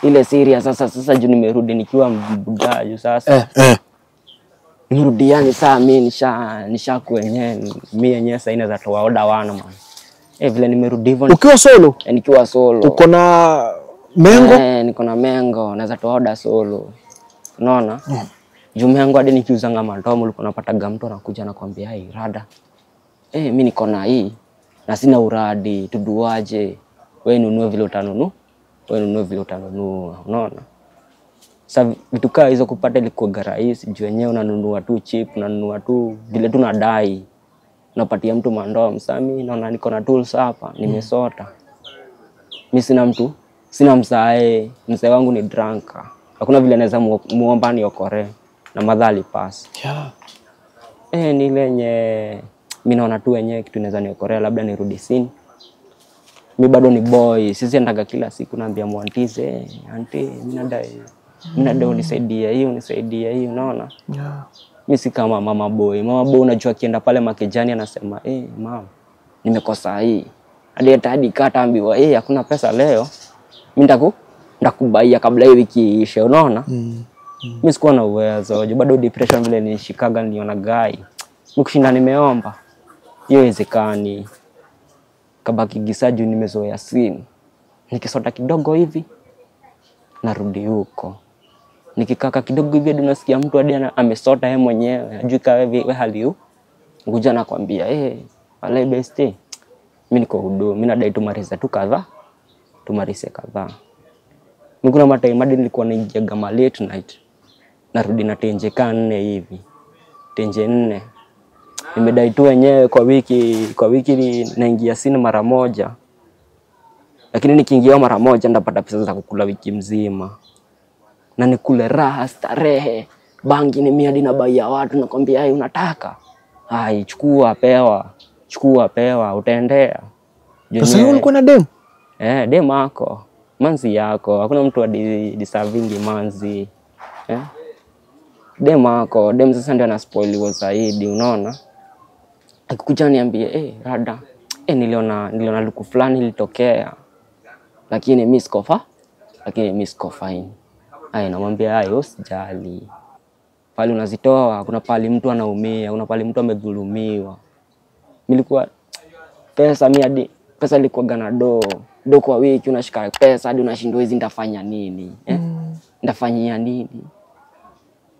ile siri sasa sasa juu nimerudi nikiwa mbudaji sasa eh, eh. Nirudi yani saa mi nisha nisha kwenye mi yenye saa ina za toa oda wana man. Eh, vile nimerudi hivyo ukiwa solo eh, nikiwa solo uko na Mengo eh, niko na Mengo naweza toa oda solo, unaona mm. Juu Mengo hadi nikiuza nikiuzanga madomo ulikuwa ga mtu anakuja anakuambia hii rada eh, mi niko na hii na sina uradi, tuduaje? wewe nunue vile utanunua wewe nunua vile utanunua, unaona. Sasa vitu kaa hizo kupata ilikuwa rahisi juu wenyewe unanunua tu chip, unanunua tu vile tu nadai, napatia mtu mandoa msami, naona niko na tools hapa, nimesota mi sina mtu, sina msae, msae wangu ni dranka, hakuna vile naweza muomba niokore na madhali pass yeah. E, ni lenye mi naona tu wenyewe kitu naweza niokorea, labda nirudi sini mi bado ni boy, sisi endaga kila siku naambia mwantize, anti, mimi nadai mimi nadai unisaidia hii unisaidia hii, unaona yeah. Mi si kama mama boy. Mama boy unajua akienda pale makejani anasema eh, hey, mama nimekosa hii hadi hata hadi kata ambiwa eh, hey, hakuna pesa leo, mi ndaku ndakubaia kabla hii wiki ishe, unaona mm, mm. Mi sikuwa na uwezo juu bado, depression vile nishikaga, niliona guy mikushinda, nimeomba hiyo haiwezekani kabaki giza juu nimezoea simu. nikisota kidogo hivi narudi huko, nikikaka kidogo hivi hadi unasikia mtu hadi amesota yeye mwenyewe, ajui kawe wewe hali huu. Ngoja nakwambia eh, wale best, mimi niko hudu, mimi nadai tumalize tu kadhaa, tumalize kadhaa. Mimi kuna matime hadi nilikuwa naingia gama late night, narudi na tenje kaa hivi, tenje nne nimedai tu wenyewe kwa wiki, kwa wiki naingia sini mara moja, lakini nikiingia mara moja ndapata pesa za kukula wiki mzima na nikule raha starehe. Bangi ni miadi na bai ya watu, nakwambia hai, unataka hai, chukua pewa, chukua pewa, utaendea. Sasa wewe ulikuwa na dem eh, dem ako manzi yako, hakuna mtu adisavingi manzi eh? Dem ako dem sasa ndio anaspoiliwa zaidi, unaona akikuja niambie hey, eh, rada hey, eh, niliona, niliona luku fulani ilitokea, lakini mi sikofa lakini mi sikofaini. Aya, namwambia hayo sijali, pale unazitoa. Kuna pali mtu anaumia, kuna pali mtu amedhulumiwa. Nilikuwa pesa mi hadi pesa ilikuwa gana doo do kwa wiki, unashika pesa hadi unashindwa hizi nitafanya nini eh? Mm. Nitafanyia nini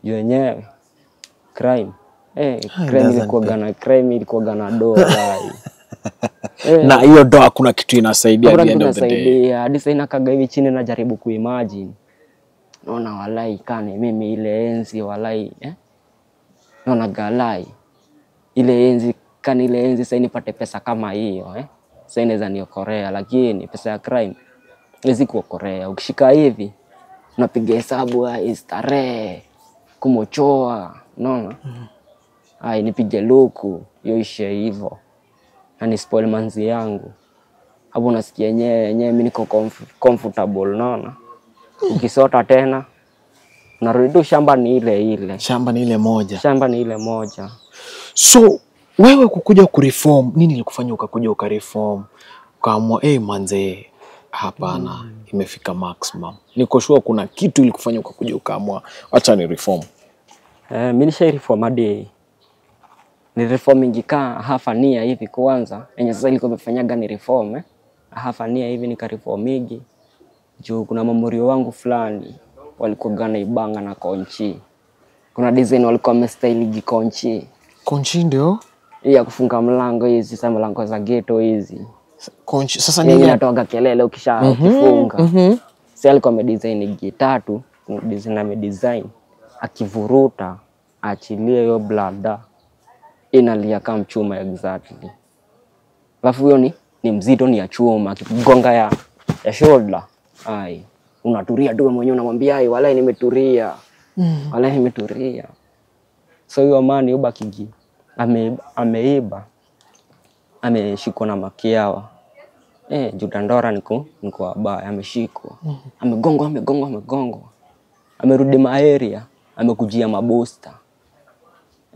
yenyewe crime Eh, <laughs> <laughs> eh. na hiyo doa hakuna kitu inasaidia kuna kitu inasaidia inakaga hivi chini najaribu kuimagine naona walai kane mimi ile enzi walai eh? naona galai ile enzi kani ile enzi sasa nipate pesa kama hiyo eh? sasa inaweza niokorea lakini pesa ya crime wezi kuokorea ukishika hivi napiga hesabu starehe ah, kumochoa nona mm -hmm ai ah, nipige luku yoishe hivyo yani spoil manzi yangu hapo unasikia yenyewe yenyewe mi niko comfortable naona ukisota tena narudi tu shamba ni ile ile shamba ni ile moja shamba ni ile moja so wewe kukuja kureform nini ilikufanya ukakuja ukareform ukaamua hey, manze hapana mm. imefika maximum niko sure kuna kitu ilikufanya ukakuja ukaamua acha ni reform eh, mi nishai reform hadi ni reform ingika hafa nia hivi kwanza enye sasa ilikuwa imefanyaga ni reform eh? hafa nia hivi ni nikariform igi juu kuna mamurio wangu fulani walikuwa gana ibanga na konchi kuna design walikuwa wamestyligi konchi konchi ndio ya kufunga mlango hizi sasa mlango za ghetto hizi konchi sasa nini inatoaga kelele ukisha mm -hmm, ukifunga mm -hmm. si alikuwa amedesign gitatu design amedesign akivuruta achilie hiyo blada inalia kama chuma exactly. Alafu huyo ni, ni mzito ni ya chuma, kigonga ya, ya shoulder ai, unaturia tu mwenyewe, unamwambia ai, walai nimeturia, mm. walai nimeturia. So huyo mani ubakigi ame, ameiba ameshikwa na makiawa eh, jutandora niko niko wabaya, ameshikwa mm. amegongwa, amegongwa, amegongwa, amerudi maeria, amekujia mabosta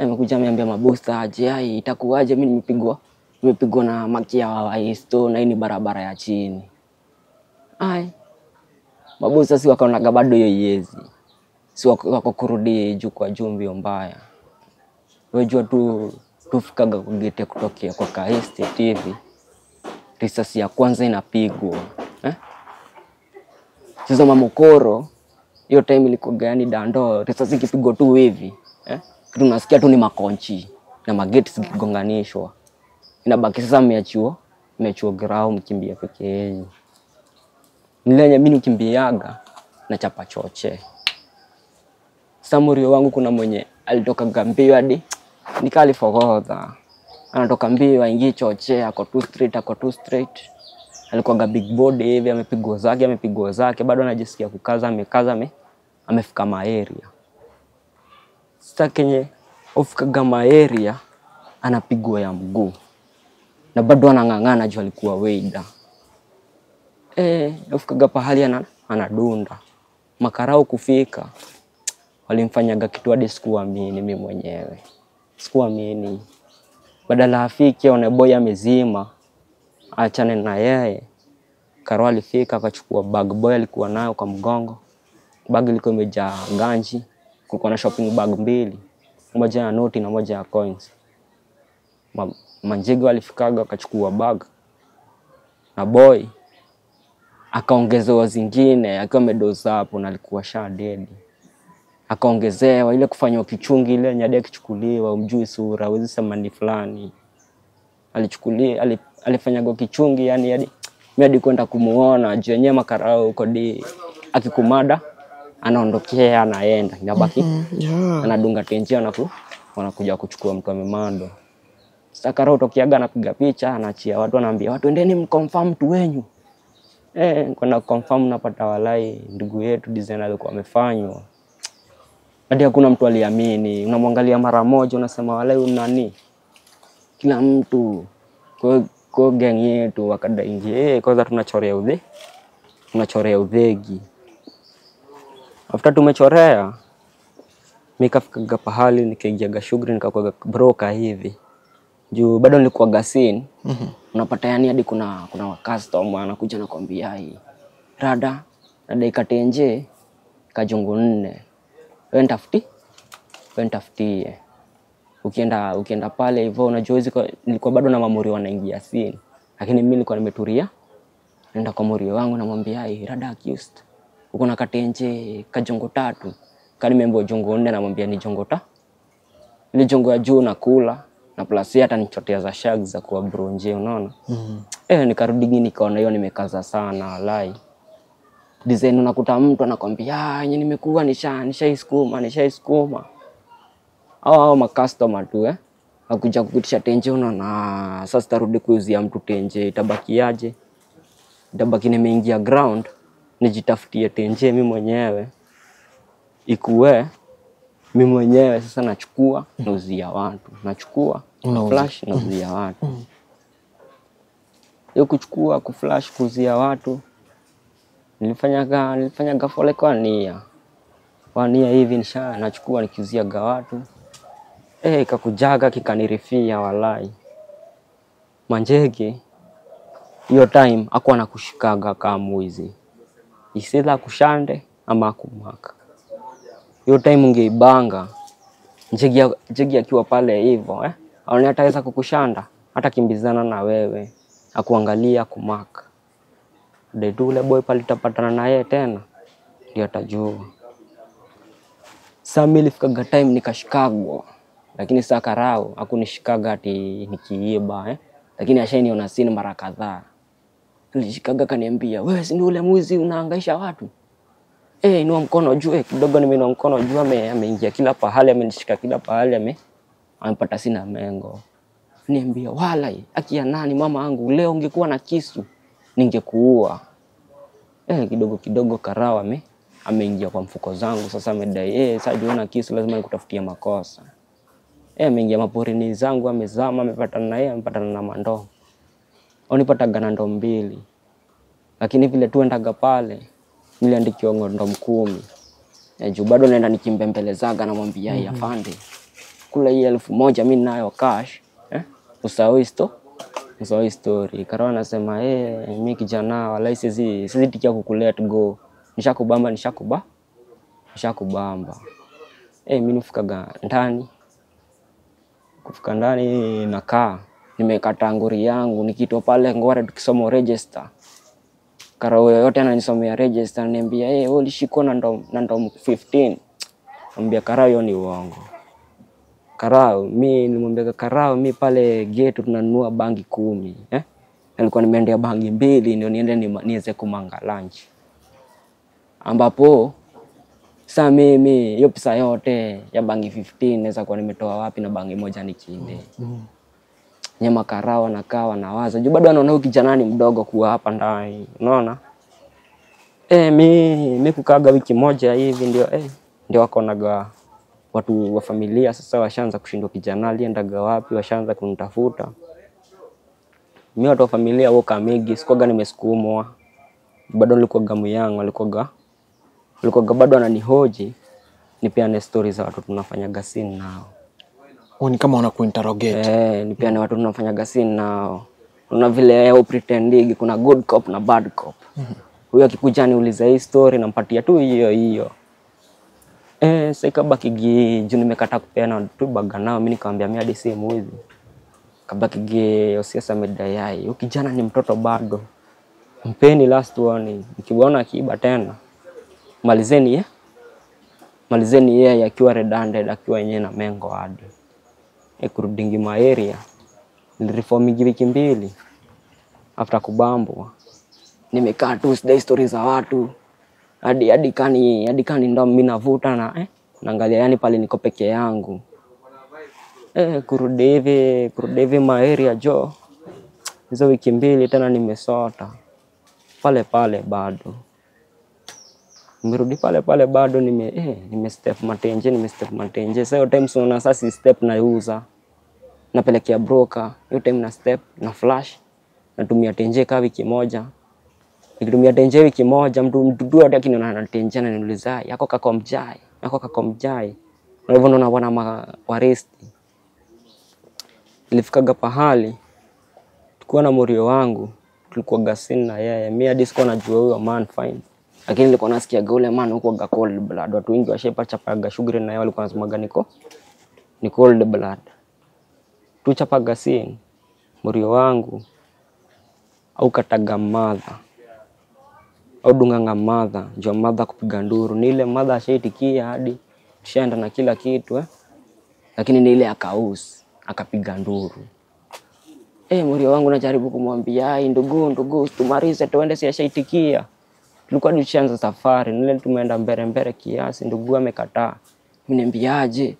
amekuja ameambia mabosta JI itakuwaje, mimi nimepigwa nimepigwa na makia wa Isto na hii ni barabara ya chini. Ai, mabosta si wakaonaga bado hiyo iezi, si wako kurudi juu kwa juu mbio mbaya. Wajua tu tufikaga kugete kutokea kwa ka estate hivi, risasi ya kwanza inapigwa eh? Sasa mamokoro hiyo time ilikuwa gani dando, risasi ikipigwa tu hivi eh? tunasikia tu ni makonchi na mageti zikigonganishwa, inabaki sasa mmeachiwa mmeachiwa grau mkimbia peke yenu. Nilenye mimi nikimbiaga na chapa choche. Samurio wangu kuna mwenye alitoka mbio hadi fogodha, anatoka mbio aingie choche, ako too straight, ako too straight alikuwaga big body hivi, amepigwa zake amepigwa zake, bado anajisikia kukaza, amekaza, ame, amefika maeria sasa kenye ofika gama area anapigwa ya mguu na bado anang'ang'ana juu alikuwa weida. E, ofikaga pahali ana, anadunda makarao kufika walimfanyaga kitu hadi sikuamini mi mwenyewe sikuamini. Badala afike aone boy amezima, achane na yeye. Karo alifika akachukua bag boy alikuwa nayo kwa mgongo, bag ilikuwa imejaa ganji kulikuwa na shopping bag mbili, moja ya noti na moja ya coins. Ma, manjigo alifikaga wakachukua bag na boy akaongezewa zingine akiwa amedoza hapo na alikuwa sha dead. Akaongezewa ile kufanywa kichungi ile nyadi akichukuliwa, umjui sura, huwezi sema ni fulani. Alichukulia alif, alifanyagwa kichungi yani hadi mimi hadi kwenda kumuona jenye makarao kodi akikumada anaondokea anaenda, inabaki mm -hmm. yeah. anadunga tenji anaku wanakuja kuchukua mtu amemando. sakara Karau tokiaga anapiga picha anachia watu, anaambia watu endeni mconfirm mtu wenyu eh, kwenda confirm napata walai, ndugu yetu designer alikuwa amefanywa hadi hakuna mtu aliamini. Unamwangalia mara moja unasema walai unani, kila mtu kwa kwa gang yetu wakadaingie eh, kwanza, tunachorea udhe tunachorea udhegi After tumechorea mikafikaga pahali nikaingiaga shughuli nikakuaga broka hivi juu bado nilikuwa gasin mm -hmm. Unapata yani hadi kuna kuna customer anakuja nakwambia hii rada rada ikatenje kajungu nne wewe nitafuti ukienda ukienda pale hivyo unajua nilikuwa bado na mamuri wanaingia sini lakini mimi nilikuwa nimeturia naenda kwa murio wangu namwambia hii rada accused uko na katenje kajongo tatu kani membo jongo nne, namwambia ni jongo ta ile jongo ya juu na kula na plus hata nichotea za shag za kuwa bronje, unaona mm -hmm. Eh, nikarudi gini nikaona hiyo nimekaza sana lai design. Unakuta mtu anakwambia ah, yenye nimekuwa nisha nisha iskuma nisha iskuma au au ma customer tu eh akuja kukutisha tenje, unaona ah, sasa tarudi kuuzia mtu tenje, itabakiaje? Itabaki nimeingia ground mm nijitafutie tenje mi mwenyewe ikuwe mi mwenyewe sasa nachukua nauzia watu nachukua na flash nauzia mm-hmm. watu mm-hmm. hiyo kuchukua kuflash kuuzia watu nilifanyaga nilifanyaga fole kwa nia kwa nia hivi nisha nachukua ga watu eh kakujaga kikanirifia walai manjege hiyo time akuwa nakushikaga kama mwizi isila kushande ama kumwaka hiyo time ungeibanga njegi njegi akiwa pale hivyo eh? aone ataweza kukushanda hata kimbizana na wewe akuangalia kumaka detu ule boy pale tapatana naye tena ndio atajua sami ilifikaga time nikashikagwa lakini saa karau akunishikaga ati nikiiba eh? lakini ashaniona sini mara kadhaa Alishikaga kaniambia, wewe si ndio ule mwizi unahangaisha watu? Eh, inua mkono juu. Eh, kidogo nimeinua mkono juu, ame ameingia kila pahali, amenishika kila pahali, ame amepata sina mengo. Niambia walai, akia nani mama yangu, leo ungekuwa na kisu ningekuua. Eh, kidogo kidogo karawa ame ameingia kwa mfuko zangu sasa, amedai eh, sasa na kisu lazima nikutafutia makosa. Eh, ameingia maporini zangu, amezama, amepatana na yeye, amepatana na mandoo au na ndo mbili, lakini vile tuendaga pale niliandikiwa ngondom mkumi e, juu bado naenda nikimbembelezaga, namwambia mm -hmm. afande, kula hii elfu moja mi nayo cash eh? usahau sto usahau story. Karo anasema eh, mi kijana walai sizi sizi tikia kukulet go, nishakubamba nishakuba nishakubamba eh, mi nifikaga ndani kufika ndani nakaa nimekata ngori yangu nikitoa pale ngora tukisoma register karo yote ananisomea register niambia ananiambia hey, eh, wewe ulishikwa na ndom na ndom 15 ambia karao ni uongo karao mi nimwambia karao mi pale gate tunanunua bangi kumi eh alikuwa nimeendea bangi mbili ndio niende niweze kumanga lunch ambapo sa mimi hiyo pesa yote ya bangi 15 naweza kuwa nimetoa wapi na bangi moja nikiende mm -hmm nyama karao wanakaa wanawaza juu bado anaona huyu kijana ni mdogo kuwa hapa ndani, unaona eh. Mi mi kukaga wiki moja hivi ndio eh, ndio wako naga watu wa familia sasa washaanza kushindwa, kijana aliendaga wapi, washaanza kunitafuta mi. Watu wa familia woka migi sikuaga nimesukumwa, bado nilikuwa gamu yangu alikuwaga alikuwaga bado ananihoji nipeane stori za watu tunafanyaga sini nao ni kama kuinterrogate Eh, ni pia ni watu tunafanya scene nao. Kuna vile au pretending kuna good cop na bad cop. Mm -hmm. Huyo akikuja niuliza hii story nampatia tu hiyo hiyo. Eh, sasa ikabaki juu nimekata kupeana tu baga nao mimi nikamwambia mimi hadi si mwizi. Kabaki ge Osias amedai hai. Ukijana ni mtoto bado. Mpeni last one nikiona akiiba tena malizeni ye. Malizeni yeye akiwa redundant akiwa yenyewe na mengo hadi ekurudingi eh, maeria nilirefomi wiki mbili after kubambwa nimekaa tu sida histori za watu hadi hadi kani hadi kani ndo mimi navuta na eh, naangalia yani pale niko peke yangu eh, kurudi hivi kurudi hivi jo hizo wiki mbili tena nimesota pale pale bado nimerudi pale pale bado nime eh, nime step matenje nime step matenje. Sasa time unaona sasa si step na naiuza napelekea broker, hiyo time na step na flash natumia tenje kaa wiki moja nikitumia tenje wiki moja, mtu mtu yote akiniona na tenje ananiuliza yako kako mjai yako kako mjai, na hivyo naona wana waresti. gapa hali tukua na morio wangu tulikuwa gasini na yeye, mimi hadi sikuwa najua huyo man fine lakini nilikuwa nasikiaga ule man ga cold blood, watu wengi washepa chapa ga sugar na yao walikuwa nasemaga niko ni cold blood. tu chapa ga sin murio wangu au kataga madha au dunganga madha njo madha kupiga nduru, ni ile madha ashaitikia hadi tushaenda na kila kitu eh? lakini ni ile akaus akapiga nduru eh, murio wangu najaribu kumwambia ai, ndugu ndugu, tumarize tuende, si ashaitikia tulikuwa tushaanza safari nile, tumeenda mbele mbele kiasi, ndugu amekataa. Mniambiaje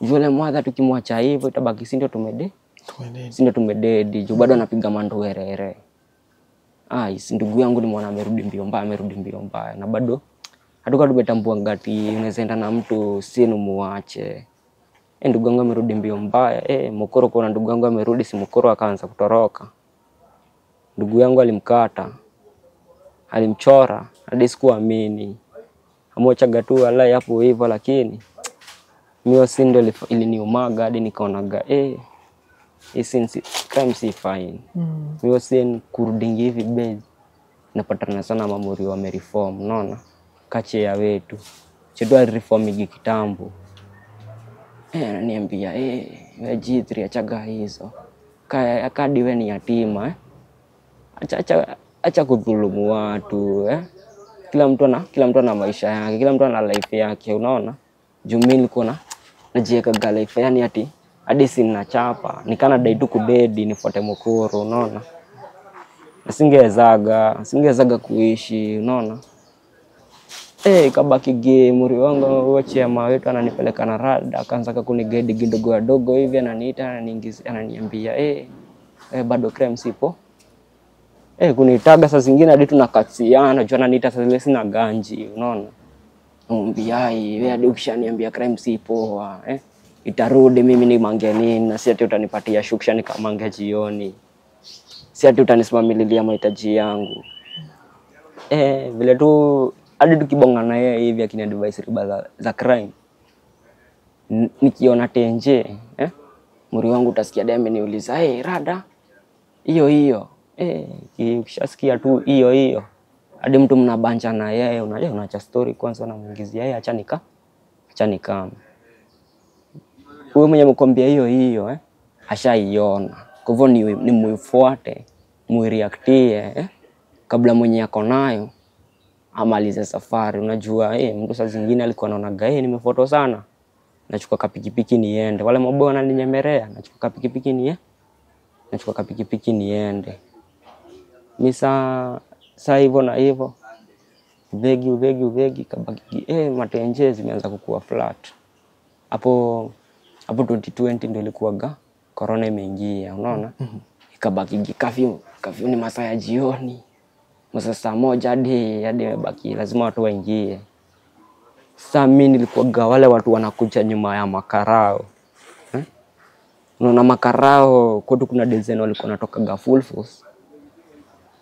yule mwadha, tukimwacha hivyo itabaki sindo ndio tumede sindo ndio tumededi, juu bado anapiga mandoerere. Ais, ndugu yangu ni mwana amerudi mbio mbaya, amerudi mbio mbaya, na bado hatuka tumetambua ngati unaweza na mtu sinu muache. E, eh, ndugu yangu amerudi mbio mbaya. E, mokoro kuna ndugu yangu amerudi, si mokoro akaanza kutoroka. Ndugu yangu alimkata alimchora hadi sikuamini, amwachaga tu alai hapo hivyo, lakini mio si ndo iliniumaga hadi nikaonaga eh, si fine mm. mio si kurudingi hivi base napatana sana mamuri wa reform, naona kache ya wetu chetu alireformigi kitambo eh, ananiambia eh, we G3 achaga hizo kaya akadi we ni yatima eh. acha acha acha kudhulumu watu eh? Kila mtu ana kila mtu ana maisha yake, kila mtu ana life yake, unaona. Juu mimi nilikuwa na ga life, yani ati hadi sina chapa, dai tu kubedi nifuate mukuru, unaona. Nasingewezaga, singezaga kuishi, unaona. eh, kabaki ge muri wangu wache ama wetu ananipeleka na rada, akaanza kunigedi kidogo kidogo hivi, ananiita ananiingizia, ananiambia eh, hey, eh, bado crime sipo eh, kunitaga saa zingine hadi tunakatiana, jua ananiita saa zile sina ganji, unaona mbiai wewe, hadi ukishaniambia crime si poa eh, itarudi mimi ni mange nini, na si ati utanipatia shuksha ni kama mange jioni, si ati utanisimamililia mahitaji yangu eh, vile tu hadi tukibonga na yeye hivi akini advice riba za, za crime nikiona tenje eh, muri wangu utasikia dame niuliza, hey, eh, rada hiyo hiyo eh, ukishasikia tu hiyo hiyo hadi mtu mnabancha na yeye, unajua unaacha story kwanza, unamuingizia yeye, acha nika acha nika wewe mwenye mkombia hiyo hiyo eh, ashaiona. Kwa hivyo ni, ni muifuate muireactie eh, kabla mwenye yako nayo amalize safari. Unajua eh, mtu saa zingine alikuwa anaonaga eh, nimefoto sana, nachukua kapikipiki niende. Wale maboy wananinyemelea, nachukua kapikipiki niende, nachukua kapikipiki niende mi saa saa hivyo na hivyo, uvegi uvegi uvegi, kabaki eh, matenje zimeanza kukua flat hapo hapo 2020 ndio ilikuwa ga corona imeingia, unaona mm -hmm. ikabaki kafyu kafyu ni masaa ya jioni, masaa saa moja hadi hadi imebaki, lazima watu waingie. Sasa mimi ga wale watu wanakuja nyuma ya makarao eh? unaona makarao kwetu kuna dezeno walikuwa natoka ga full force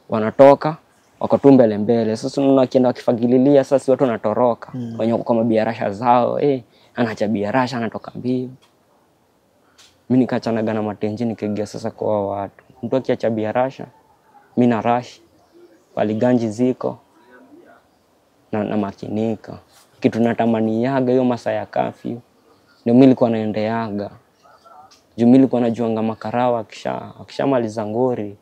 wanatoka wako tu mbele mbele. Sasa unaona akienda wakifagililia, sasa watu wanatoroka mm. wenye kwa biarasha zao eh, anaacha biarasha anatoka mbio. Mimi nikachanaga na matenji nikaingia sasa kwa watu, mtu akiacha biarasha mimi na rashi waliganji ziko na, na makinika kitu natamani yaga hiyo masaa ya kafyu ndio mimi nilikuwa naendeaga juu mi likuwa najuanga makarawa akishamaliza ngori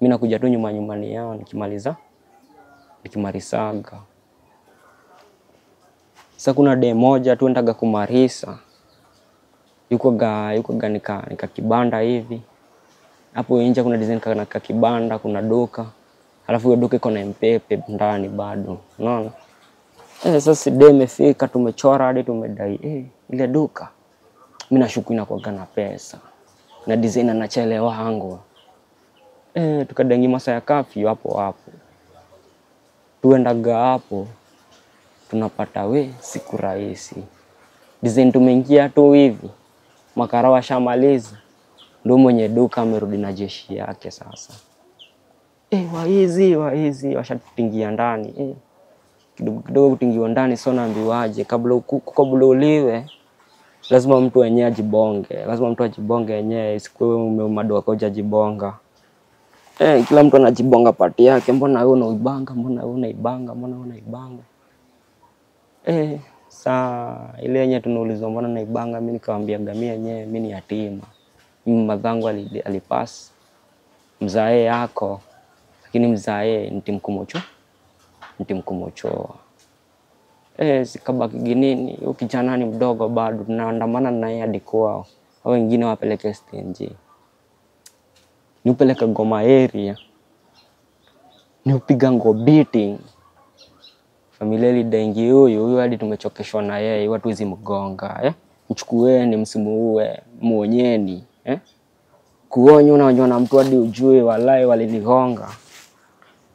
mi nakuja tu nyuma nyumbani yao nikimaliza nikimarisaga. Sasa kuna de moja tu endaga kumarisa yuko ga, yuko ga nika, nika kibanda hivi hapo nje, kuna design kana ka kibanda, kuna duka alafu hiyo duka iko na mpepe ndani bado, unaona eh. Sasa si de imefika, tumechora hadi tumedai eh, ile duka mimi nashuku inakuwa na pesa na design anachelewa hangu eh, tukadangi masa ya kafyu hapo hapo, tuendaga hapo tunapata we siku rahisi design. Tumeingia tu hivi makara washamaliza, ndo mwenye duka amerudi na jeshi yake sasa. Eh, waizi waizi washatutingia ndani eh. Kidogo kidogo kutingiwa ndani, sio naambiwaje, kabla kabla lazima mtu wenyewe ajibonge, lazima mtu ajibonge wenyewe, isikuwe umeumadoka ujajibonga Eh, kila mtu anajibonga pati yake, mbona wewe unaibanga, mbona wewe unaibanga, mbona wewe unaibanga. Eh, saa ile yenye tunaulizwa mbona naibanga, mimi nikamwambia gamia yenyewe mimi ni yatima. Mimi madhangu alipasi mzae yako, lakini mzae mkumocho nitimkumocho mkumocho Eh, sikabaki ginini, huyo kijana ni mdogo bado, tunaandamana naye hadi kwao, wengine wapeleke stenji niupeleke Goma area, niupiga ngo beating. Familia lidaingi huyu huyu, hadi tumechokeshwa na yeye, watu wezi mgonga eh? Mchukueni msimuue, muonyeni eh? kuonya unaonywa na mtu hadi ujue, walai walinigonga,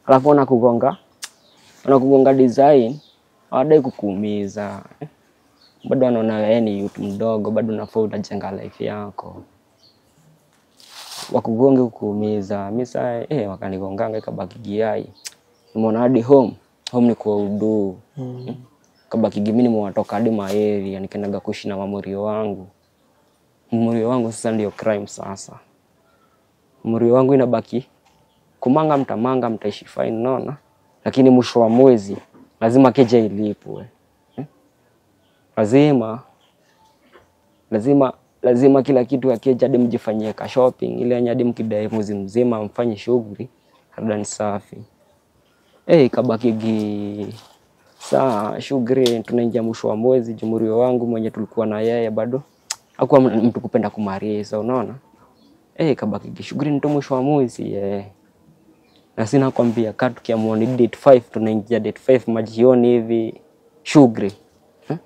alafu wanakugonga wanakugonga design, hawadai kukuumiza eh? Bado anaona wewe ni mtu mdogo, bado unafaa unajenga life yako wakugonge kukuumiza. misa eh, wakanigonganga kabaki giai. Nimeona hadi home home ni kwa udu mm. kabaki gimini mwatoka hadi maeri, yani kenaga kuishi na mamurio wangu murio wangu sasa ndio crime sasa. Murio wangu inabaki kumanga mtamanga, mtaishi fine naona, lakini mwisho wa mwezi lazima keja ilipwe eh? lazima lazima lazima kila kitu akija hadi mjifanyie ka shopping ile hadi mkidai mwezi mzima mfanye shughuli labda ni safi. Eh, kabaki gi saa shughuli, tunaingia mwisho wa mwezi, jumurio wangu mwenye tulikuwa na yeye bado hakuwa mtu kupenda kumaria, so unaona eh, kabaki gi shughuli ndio mwisho wa mwezi eh. Na sina kwambia kaa kia ni date 5 tunaingia date 5 majioni hivi shughuli. Huh?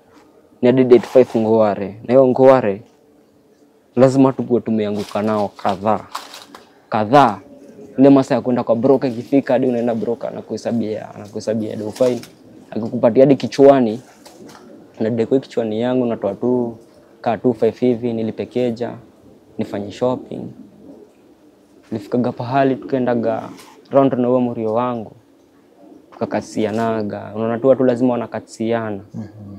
Hm? Ni date 5 ngoware. Na hiyo ngoware lazima tukuwe tumeanguka nao kadhaa kadhaa. Ile masa ya kwenda kwa broker ikifika, hadi unaenda broker anakuhesabia anakuhesabia do fine, akikupatia hadi kichwani na deko kichwani yangu natoa tu ka 25 hivi nilipekeja nifanye shopping. Nilifikaga pahali tukaendaga round na huyo mrio wangu tukakasianaga, unaona tu watu lazima wanakasiana. mm -hmm.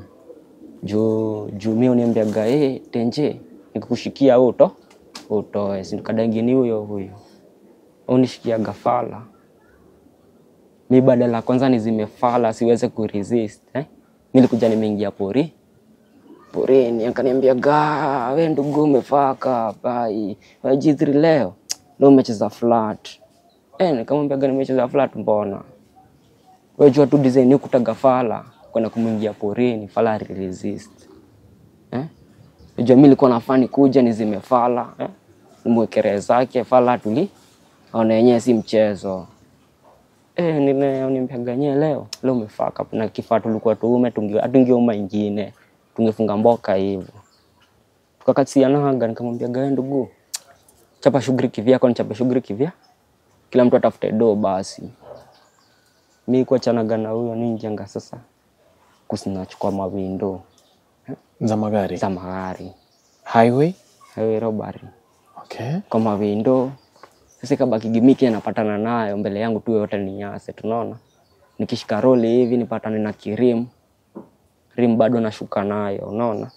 juu juu mimi uniambiaga eh, hey, tenje nikukushikia wewe uto utoe, si ni huyo huyo unishikia gafala mi badala kwanza ni zimefala siweze kuresist eh? Nilikuja nimeingia pori porini, akaniambia ga, we ndugu, umefaka bai wajidhiri leo na umecheza flat eh. Nikamwambia ga, nimecheza flat. Mbona wejua tu design kutaga fala kwenda kumwingia porini, fala resist Unajua mimi nilikuwa nafaa nikuja nizime fala eh? Nimwekelea zake fala tuli ona yenyewe si mchezo eh, nimpaganyie leo leo umefaka na kifaa tulikuwa tuume atungi uma ingine tungefunga mboka hivyo tukakasianaga nikamwambia gae ndugu chapa shughuli kivyako nichape shughuli kivya kila mtu atafute do basi mi kuachanaga na huyo ninjanga sasa kusinachukua mawindo za magari za magari highway highway robbery okay. kwa mawindo sasa kabaki gimiki anapatana nayo mbele yangu tu, yote ni nyase. Tunaona nikishika roli hivi nipatane na kirimu rim, bado nashuka nayo, unaona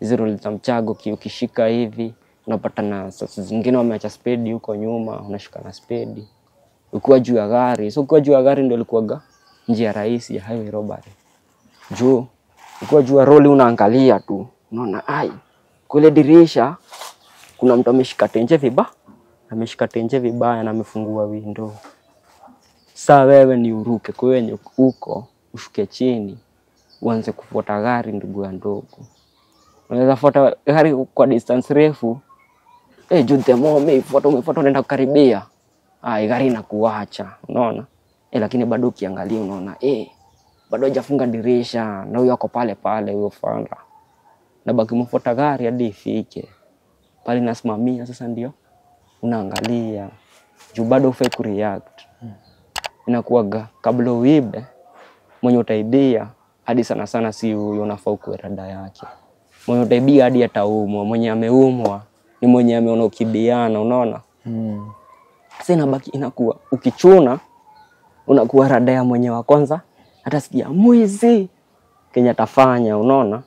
hizi roli za mchago, ukishika hivi unapatana. Sasa zingine wameacha spedi huko nyuma, unashuka na spedi ukiwa juu ya gari. So ukiwa juu ya gari ndio ilikuwaga njia rahisi ya highway robbery juu ukiwa juu ya roli unaangalia tu, unaona ai, kule dirisha kuna mtu ameshika tenje viba, ameshika tenje vibaya na amefungua window. Saa wewe ni uruke kwenye huko, ushuke chini uanze kufuata gari, ndugu ya ndogo, unaweza fuata gari kwa distance refu eh, juu the more umeifuata unaenda kukaribia, ai, gari inakuacha unaona eh, lakini bado ukiangalia unaona eh bado hajafunga dirisha na huyo ako pale pale, huyo fanda baki mfuta gari hadi ifike pale nasimamia. Sasa ndio unaangalia juu bado ufe ufai kureact, inakuwaga kabla uibe mwenye utaibia hadi sana sana si huyo, unafaa kuwa rada yake. Mwenye utaibia hadi ataumwa, mwenye ameumwa ni mwenye ameona ukibiana, unaona mm. Sasa inabaki inakuwa ukichuna unakuwa rada ya mwenye wa kwanza hata sikia sijamwezi Kenya atafanya, unaona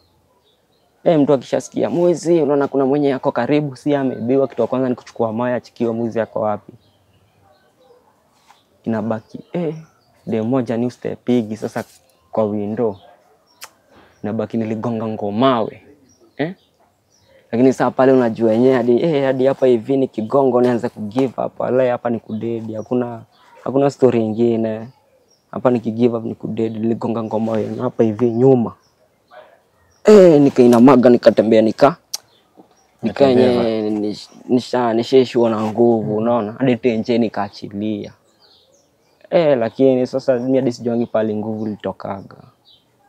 eh, mtu akishasikia mwizi, unaona kuna mwenye yako karibu, si amebiwa, kitu kwanza ni kuchukua maya achikiwa mwizi yako wapi, inabaki eh, de moja ni uste pigi sasa kwa window nabaki niligonga ngomawe eh? Lakini saa pale unajua wenyewe hadi eh, hadi hapa hivi ni kigongo, nianze ku give up, wala hapa ni kudedi, hakuna hakuna story nyingine hapa give up dead, Niligonga ngoma yenu hapa hivi nyuma eh, nikainamaga nikatembea nika nikenye nisha nisheshua na nguvu, unaona hadi tenje nikaachilia eh, lakini sasa mimi hadi sijuangi pale nguvu litokaga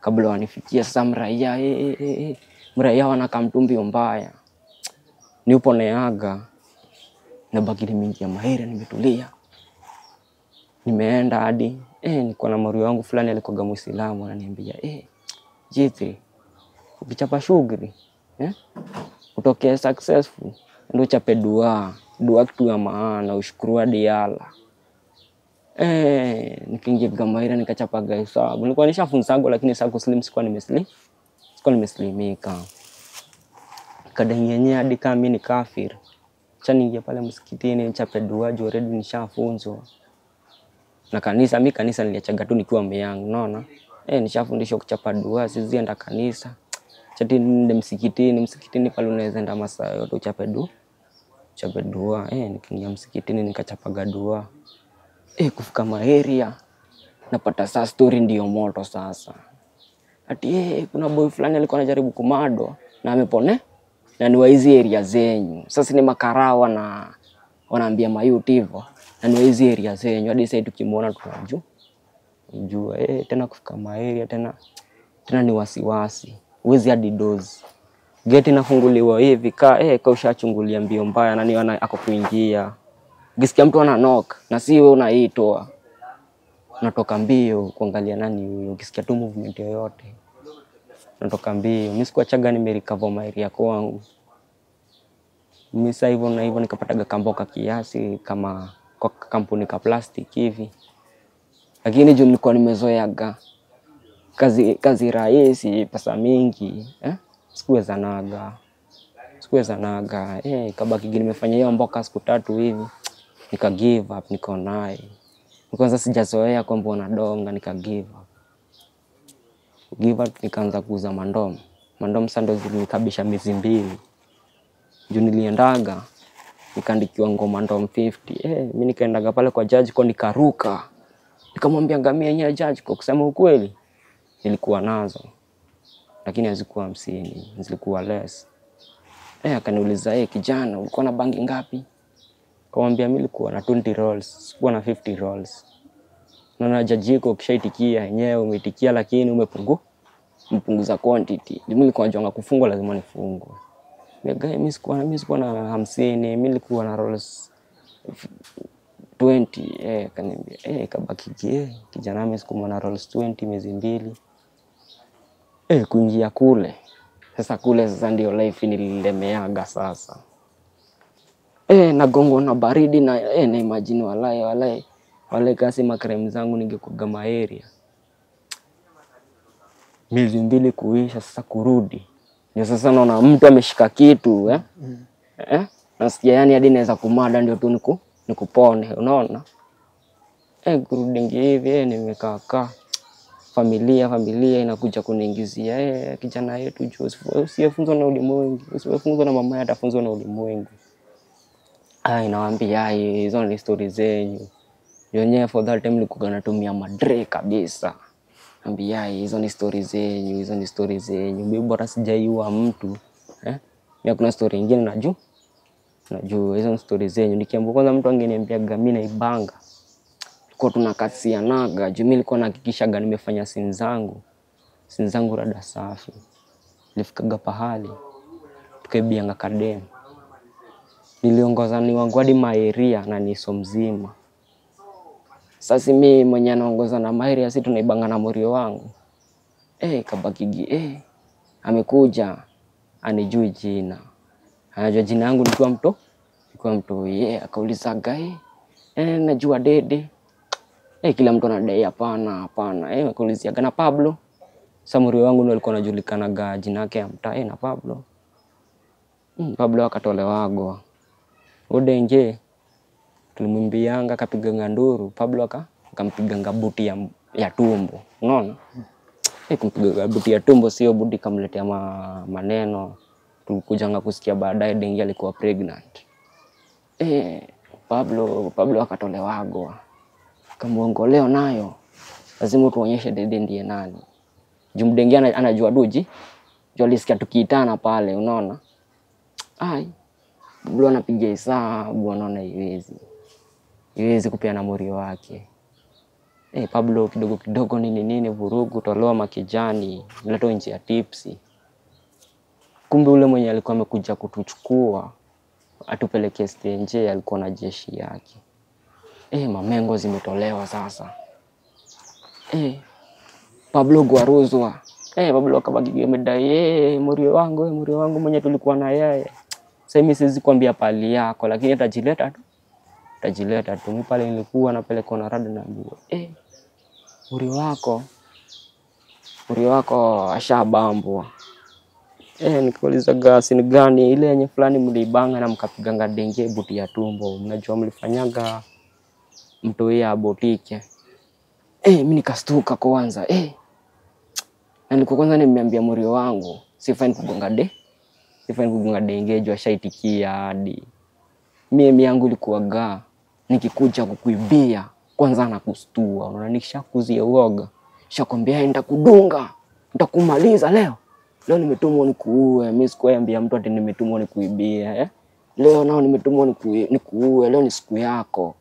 kabla wanifikia. Sasa mraia eh, eh, eh, eh mraia kamtumbi mbaya, niupo neaga na bakili mingi ya mahere, nimetulia nimeenda hadi eh, niko na mario wangu fulani alikoga Muislamu ananiambia eh, Jitri ukichapa shughuli eh, utokee successful ndio chape dua dua, kitu ya maana, ushukuru hadi Allah. Eh, nikiingia Gamaira nikachapa gaisabu, nilikuwa nishafunzagwa, lakini sasa kuslim sikuwa nimeslim sikuwa nimeslimika, kadanyenye hadi kama mimi ni kafir Cha ningia pale msikitini nichape dua, jo already nishafunzwa na kanisa, mi kanisa niliachaga tu nikiwa meyangu, unaona eh, nishafundishwa kuchapa dua, sizienda kanisa chati nende msikitini. Msikitini pale unaweza enda masaa yote uchape dua, uchape dua eh. Nikiingia msikitini nikachapaga dua eh, kufika maeria napata saa story ndio moto sasa ati eh, kuna boy fulani alikuwa anajaribu kumado na amepone na ni wa hizi area zenyu. Sasa ni makarawa na wanaambia mayuti hivyo na ni hizi area zenyu, hadi sasa tukimwona tunajua jua eh, tena kufika maeria tena tena ni wasiwasi, uwezi hadi dozi geti nafunguliwa hivi ka eh, ka ushachungulia mbio mbaya, nani ana ako kuingia ukisikia mtu ana knock na si wewe unaitoa natoka mbio kuangalia nani huyo, ukisikia tu movement yoyote natoka mbio. Mimi sikuachaga nimerecover maeria kwangu mimi sasa hivyo na hivyo nikapataga kamboka kiasi kama kwa kampuni ka plastic hivi, lakini juu nilikuwa nimezoeaga kazi, kazi rahisi pesa mingi eh? sikuweza naga sikuweza naga eh, kabaki nimefanya hiyo mboka siku tatu hivi nika give up, niko naye kwanza sijazoea kwamba wanadonga, nika give up give up, nikaanza kuuza mandomo. Mandomo sasa ndo zilikabisha miezi mbili juu niliendaga nikaandikiwa ngoma ndo 50 eh, mi nikaendaga pale kwa jaji ko nikaruka nikamwambia ngamia yenyewe jaji kwa kusema ukweli nilikuwa nazo lakini hazikuwa hamsini zilikuwa less eh, akaniuliza eh, kijana ulikuwa na bangi ngapi kamwambia mi likuwa na 20 rolls sikuwa na 50 rolls naona jaji yako ukishaitikia yenyewe umeitikia lakini umepungu mpunguza quantity mimi nilikuwa najua kufungwa lazima nifungwe mi sikuwa na hamsini, mi nilikuwa na rolls 20 eh, kaniambia eh, kabaki eh, kijana mimi rolls 20 miezi mbili eh, kuingia kule sasa. Kule sasa ndio life nililemeaga sasa eh, nagongwa na baridi na eh, na imagine walai walai wale kasi makrem zangu ningekuga maeria miezi mbili kuisha sasa kurudi ndio sasa naona mtu ameshika kitu eh? Mm. Eh? Nasikia yani hadi naweza kumada ndio tu niku nikupone, unaona? Eh, kurudingi hivi eh, nimekaa Familia familia inakuja kuniingizia eh, kijana yetu Joseph, usiyefunzwa na ulimwengu, usiyefunzwa na mama yake atafunzwa na ulimwengu. Ah, inawaambia hizo ni story zenyu. Yenyewe for that time nilikuwa natumia madre kabisa ambia ah, hizo ni stori zenyu, hizo ni stori zenyu, mimi bora sijaiua mtu eh? Mimi kuna stori nyingine najua najua hizo ni stori zenyu. Nikiambia kwanza mtu angeniambia mimi naibanga, tulikuwa tunakasianaga juu mimi nilikuwa nahakikishaga nimefanya sin zangu sin zangu rada safi, nilifikaga pahali tukaibianga kadem, niliongozani wangu hadi maeria na niso mzima sasa mi mwenye anaongoza na Mahiri asi tunaibanga na morio wangu e, eh, kabakigi e, eh, amekuja anijui jina, anajua jina yangu nikiwa mto nikiwa mto ye yeah. Akaulizaga e, eh, najua dede e, kila mtu anadai hapana hapana eh, akauliziaga na Pablo. Sasa wangu ndio alikuwa anajulikanaga jina yake ya mtaa e, na Pablo mm, Pablo akatolewago udenje tulimwimbianga akapiganga nduru Pablo akampiganga buti ya, ya tumbo unaona hey, eh, kumpiga buti ya tumbo sio budi kamletea ma, maneno tulikujanga kusikia baadaye Dengi alikuwa pregnant hey, eh, Pablo Pablo akatolewago kamuongoleo nayo lazima tuonyeshe dede ndiye nani jumdengi anajua duji juu alisikia tukiitana pale unaona ai blu anapiga hesabu anaona iwezi iwezi kupeana muri wake. E, Pablo kidogo kidogo nini nini, vurugu toloa makijani, mleto nje ya tipsi. Kumbe ule mwenye alikuwa amekuja kutuchukua atupelekee stenje alikuwa na jeshi yake. E, mamengo zimetolewa sasa. E, Pablo guaruzwa. Eh, Pablo akabaki amedai, eh, murio wangu, murio wangu mwenye tulikuwa na yeye. Sasa mimi siwezi kuambia pali yako, lakini atajileta tu utajileta tu. Pale nilikuwa napelekwa na rada, naambiwa eh, uri wako uri wako ashabambwa. Eh, gasi ni gani ile yenye fulani mliibanga na mkapiganga denge buti ya tumbo, mnajua mlifanyaga mtoia botike. Eh, mimi nikastuka kwanza eh, na niko kwanza nimeambia murio wangu sifai kugonga de sifai kugonga denge juu shaitikia hadi mimi yangu ilikuwa gaa nikikuja kukuibia kwanza na kustua. Unaona, nikishakuzia uoga, shakwambia nitakudunga, nitakumaliza leo. Leo nimetumwa nikuue. Mimi sikuambia mtu ati nimetumwa nikuibia eh? Leo nao nimetumwa nikuue, leo ni siku yako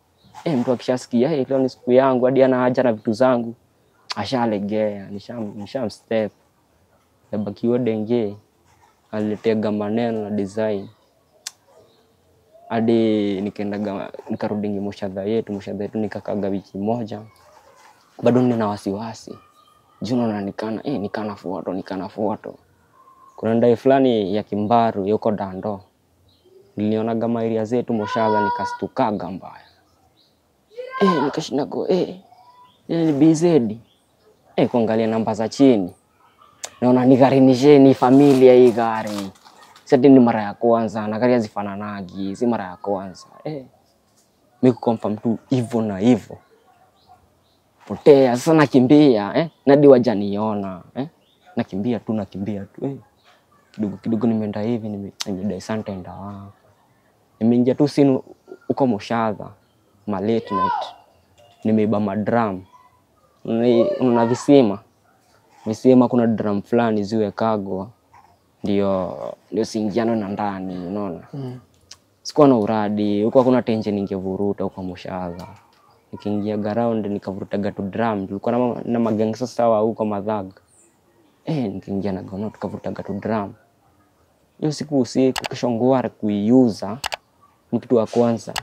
eh. Mtu akishasikia hey, leo ni siku yangu, hadi ana haja na vitu zangu, ashalegea, nisham Nisham yabakiwa denge aliletega maneno na design hadi nikaendaga nikarudingi mushadha yetu. Mushadha yetu nikakaga wiki moja, bado nina wasiwasi juu na nikana eh, nikana foto nikana foto. Kuna ndai fulani ya Kimbaru yuko Dando, niliona kama zetu Mushadha, nikastukaga mbaya eh, nikashinda go eh, eh ni BZ eh, kuangalia namba za chini naona ni gari nisheni familia hii gari sasa ni mara ya kwanza na gari hazifananagi, si mara ya kwanza eh. Mimi kuconfirm tu hivyo na hivyo potea. Sasa nakimbia eh, nadi wajaniona eh, nakimbia tu nakimbia tu eh. Kidogo kidogo nimeenda hivi, nimeenda santa enda wangu, nimeingia tu sinu uko Moshadha ma late night, nimeiba madram una visima visima, kuna drum fulani ziwe kagwa ndio ndio siingiano na ndani, unaona mm. sikuwa na uradi huko, hakuna tenje ningevuruta huko Mushaga. Nikiingia ground nikavuruta tu drum, tulikuwa na, na magang sasa wa huko Madhaga eh, nikiingia na gono tukavuruta tu drum hiyo siku usiku, kesho ngwara kuiuza ni kitu ya kwanza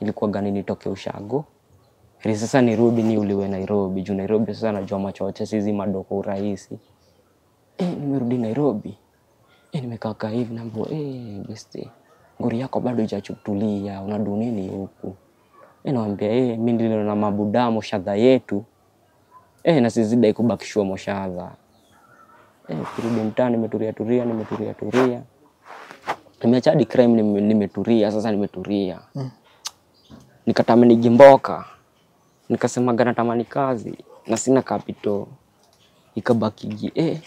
ilikuwa gani nitoke ushago ili sasa nirudi ni uliwe Nairobi juu Nairobi sasa najua machoche sizi madoko urahisi. Eh, nimerudi Nairobi Eh, nimekaka hivi naambiwa eh, besti nguri yako bado haijachutulia unadunini huku eh, naambia eh, mimi ndilo na mabuda moshadha yetu eh, na sizida moshadha eh, kurudi mtaa nimeturia turia nimeturia turia nimeacha hadi crime nimeturia sasa nimeturia mm. nikatamani jimboka nikasemaga tamani kazi na sina kapito ikabakiji eh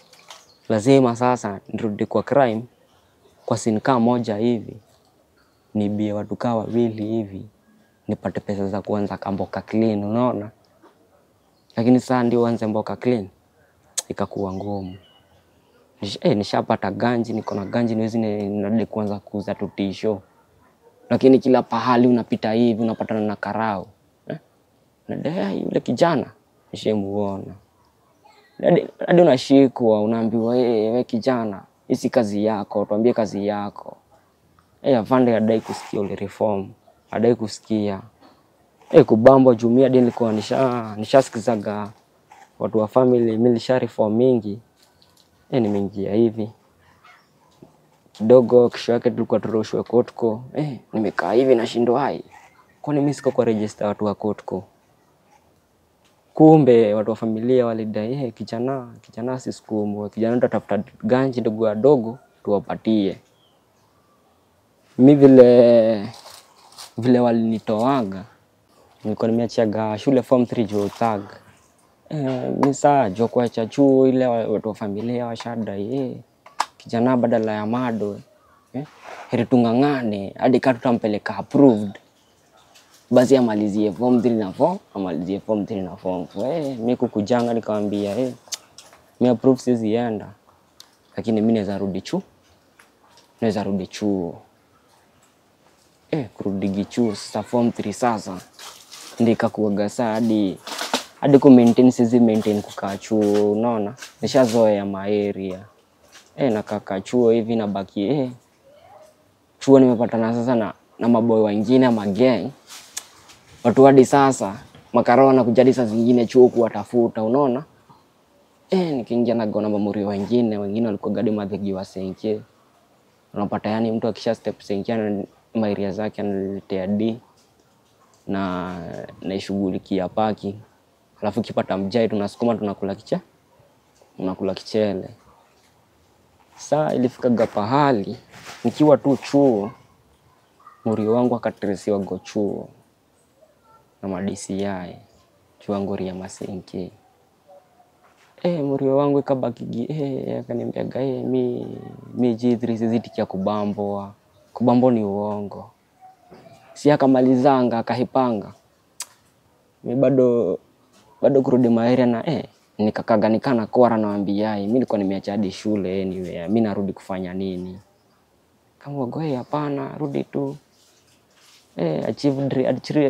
lazima sasa nirudi kwa crime kwa sinka moja hivi nibie watu kaa wawili hivi nipate pesa za kuanza kamboka clean, unaona. Lakini saa ndio anze mboka clean ikakuwa ngumu. Eh, nishapata ganji, niko na ganji, niwezi nirudi kuanza kuuza tu tisho, lakini kila pahali unapita hivi unapatana na karau eh? Nadai yule kijana nishemuona hadi unashikwa, unaambiwa hey, eh, we kijana, hisi kazi yako, tuambie kazi yako. Hey, eh, afande adai kusikia ule reform, adai kusikia hey, eh, kubambwa jumia dini nilikuwa nisha nishasikizaga watu wa family, mimi nisha reform mingi hey, nimeingia hivi kidogo kesho yake tulikuwa turushwe kotko eh, nimekaa hivi nashindwa hai, kwani mimi siko kwa register watu wa kotko Kumbe watu wa familia walidai hey, kijana kijana asisukumwe, kijana tutatafuta ganji ndugu wadogo tuwapatie. Mi vile vile walinitoaga, nilikuwa nimeachiaga shule form 3 juu tag eh, mi saa juu kuacha chuo ile watu wa familia washadai hey, kijana badala ya mado eh, heri tung'ang'ane hadi kaa tutampeleka approved basi amalizie form 3 na 4, amalizie form 3 na form 4. Eh, mimi kukujanga nikamwambia eh, mimi approve siwezi enda, lakini mimi naweza rudi chuo, naweza rudi chuo eh, kurudi gichuo sasa form 3 sasa ndio ikakuaga saa hadi hadi ku maintain sizi maintain kukaa chuo, unaona nishazoea maeria eh, nakaa chuo hivi na baki eh, chuo nimepatana sasa na, na maboy wengine ama gang watu hadi sasa makarona wanakuja saa zingine chuo kuwatafuta, unaona eh, nikiingia na gona mamuri wengine wengine walikuwa gadi madhigi wa senke, unapata yani mtu akisha step senke na mairia zake analetea D na naishughulikia paki, alafu kipata mjai tunasukuma tunakula kicha tunakula kichele. Saa ilifikaga pahali nikiwa tu chuo, muri wangu akatresiwago chuo na madisi yae chuangoria masenke eh murio wangu ikabakigi eh, eh, eh akaniambiaga eh mi mi G3 kubamboa kubambo ni uongo si akamalizanga akahipanga mi bado bado kurudi maheria na eh nikakaganikana kwara naambiai mi nilikuwa nimeacha hadi shule anyway mi narudi kufanya nini kamwagoe eh, hapana rudi tu eh, achieve,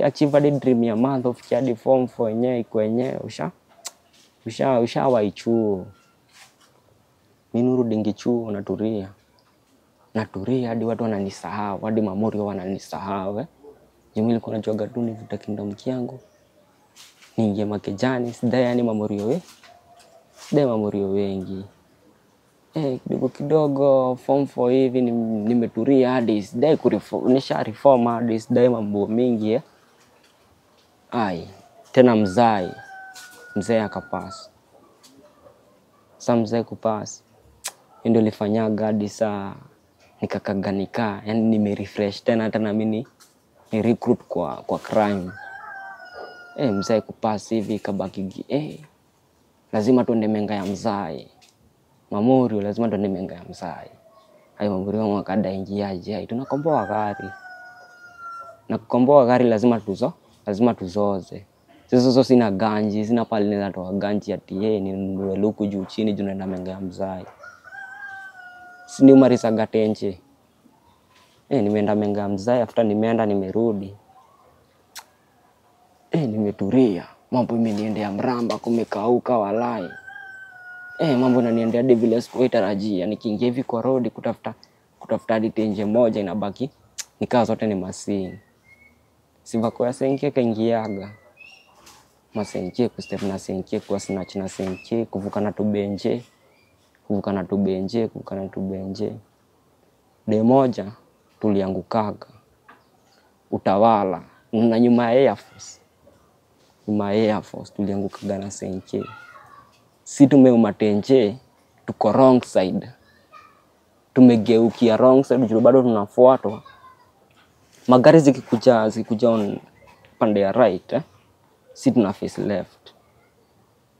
achieve, dream ya month of kiadi form for wenyewe iko wenyewe usha usha minuru dingi chuo naturia naturia hadi watu wananisahau hadi mamori wananisahau eh? jumili kuna joga tu nivuta kingdom kyangu niingie makejani sidai yani mamorio we sidai mamorio wengi eh, kidogo kidogo form for hivi nimeturia hadi sidai kunisha reform hadi sidai mambo mingi eh. Ai tena mzai mzee akapasa sa mzee kupasa ndio lifanyaga hadi saa nikakaganikaa, yani nimerefresh tena hata nami ni recruit kwa, kwa crime eh, mzee kupasi hivi kabaki eh, lazima tuende menga ya mzai Mamuri lazima ndo nimenga ya msai hayo mamuri wa mwaka daingiaje hai tunakomboa gari na kukomboa gari lazima tuzo lazima tuzoze sisoso sina ganji sina pale ninatoa ganji ni ninunue luku juu chini juu na menga ya msai siniumarisanga tenche e, eh, nimeenda menga ya msai afuta nimeenda nimerudi e, eh, nimeturia mambo imeniendea mramba kumekauka walai eh, mambo naniendea de vile sikuwahi tarajia. Nikiingia hivi kwa road kutafuta kutafuta hadi nje moja inabaki nikawa zote ni masini. Sivakoya senke kaingiaga masenke kustep na senke kwa snatch na senke kuvuka na tubenje kuvuka na tubenje kuvuka na tubenje. De moja tuliangukaga utawala na nyuma ya Air Force, nyuma ya Air Force tuliangukaga na senke si tumeumatenje, tuko wrong side, tumegeukia wrong side, juu bado tunafuatwa magari zikikuja zikikuja on pande ya right eh, si tuna face left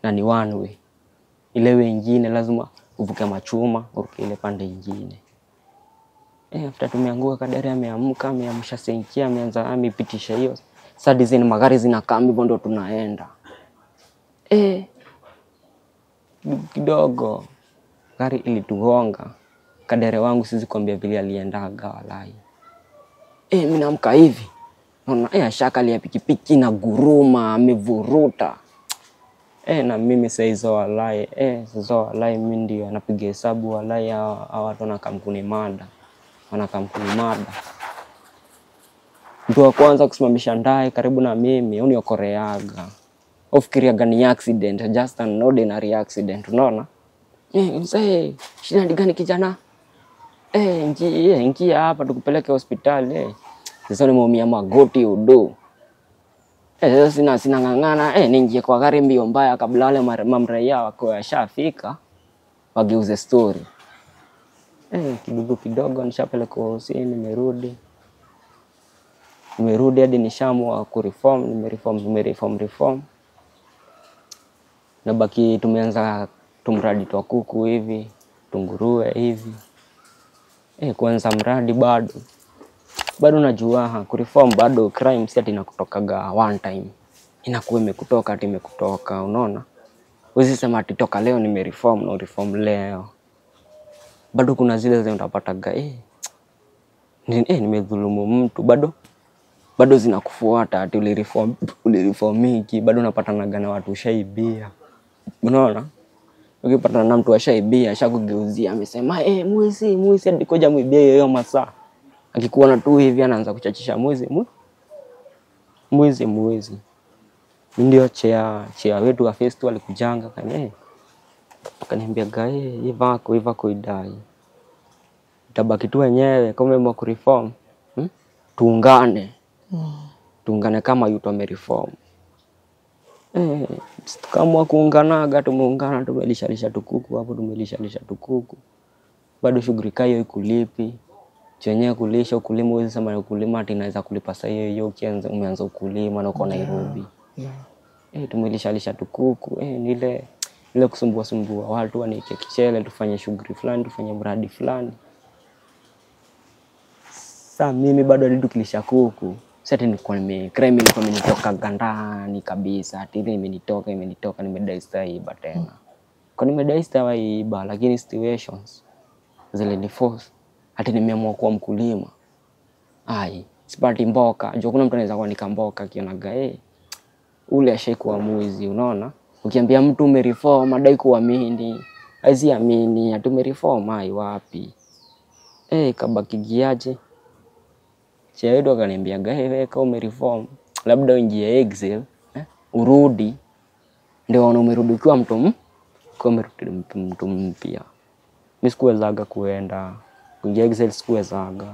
na ni one way. Ile wengine lazima uvuke machuma uruke ile pande ingine. Eh, after tumeanguka Kadari ameamka ameamsha senki ameanza amepitisha hiyo sasa, magari zinakaa hivyo ndo tunaenda eh kidogo gari ilitugonga kadere wangu sizi kuambia vile aliendaga walai. E, eh, mimi naamka hivi naona e, eh, ya pikipiki na guruma amevuruta e, na mimi saizo walai e, saizo walai mimi ndio napiga hesabu walai hawa watu kampuni mada wana kampuni mada mtu wa kwanza kusimamisha ndae karibu na mimi uniokoreaga ofikiriaga ni accident, just an ordinary accident. Unaona eh, mzee, shida ni gani kijana? Eh, njia njia hapa tukupeleke hospitali eh. Sasa nimeumia magoti udo eh, sasa sina sina ng'ang'ana eh, ningie kwa gari mbio mbaya kabla wale mamraia wako yashafika wageuze story eh, kidogo kidogo nishapelekwa hospitali, nimerudi nimerudi hadi nishamwa ku reform nimereform nimereform reform, reform nabaki tumeanza tumradi twa kuku hivi tungurue hivi e, kuanza mradi bado bado najua kureform bado crime si ati inakutokaga one time inakuwa imekutoka ati imekutoka unaona wezi sema ati toka leo nimereform na reform leo bado kuna zile zenye utapataga eh, ni, eh, nimedhulumu mtu bado bado zinakufuata ati ulireform ulireformiki bado unapatanaga na watu ushaibia unaona ukipatana na mtu ashaibia ashakugeuzia amesema eh, mwizi mwizi adikoja mwibia hiyo masaa akikuona tu hivi anaanza kuchachisha mwizi mwizi mwizi ndio chea chea wetu wa festu alikujanga kani eh akaniambia gae ivako ivako idai tabaki tu wenyewe kama mwa kureform hmm? tuungane mm. tuungane kama yutu amereform eh tukaamua kuunganaga, tumeungana, tumelishalisha tukuku hapo, tumelishalisha tukuku, bado shughuli kayo ikulipi chenye kulisha ukulima. Huwezi sema ukulima ati inaweza kulipa saa hiyo hiyo umeanza ukulima na uko Nairobi. Yeah. Eh, tumelishalisha tukuku eh, nile ile kusumbua sumbua watu wanike kichele, tufanye shughuli fulani, tufanye mradi fulani. Saa mimi bado hadi kuku sasa nilikuwa nime crime ilikuwa imenitoka gandani kabisa, tili imenitoka imenitoka, nimedai iba tena kwa wa iba lakini situations zile ni force, hata nimeamua kuwa mkulima ai sipati mboka juu kuna mtu anaweza kuandika mboka akionaga eh, ule ashaikuwa mwizi. Unaona, ukiambia mtu umereform adai kuamini, aziamini, atumereform ai wapi eh, kabaki giaje? Chewedu akaniambiaga hey, kama umereform labda uingie exil eh, urudi ndio ona umerudi ukiwa mtu m umerudi mtu mpya. Mimi sikuwezaga kuenda kuingia exile, sikuwezaga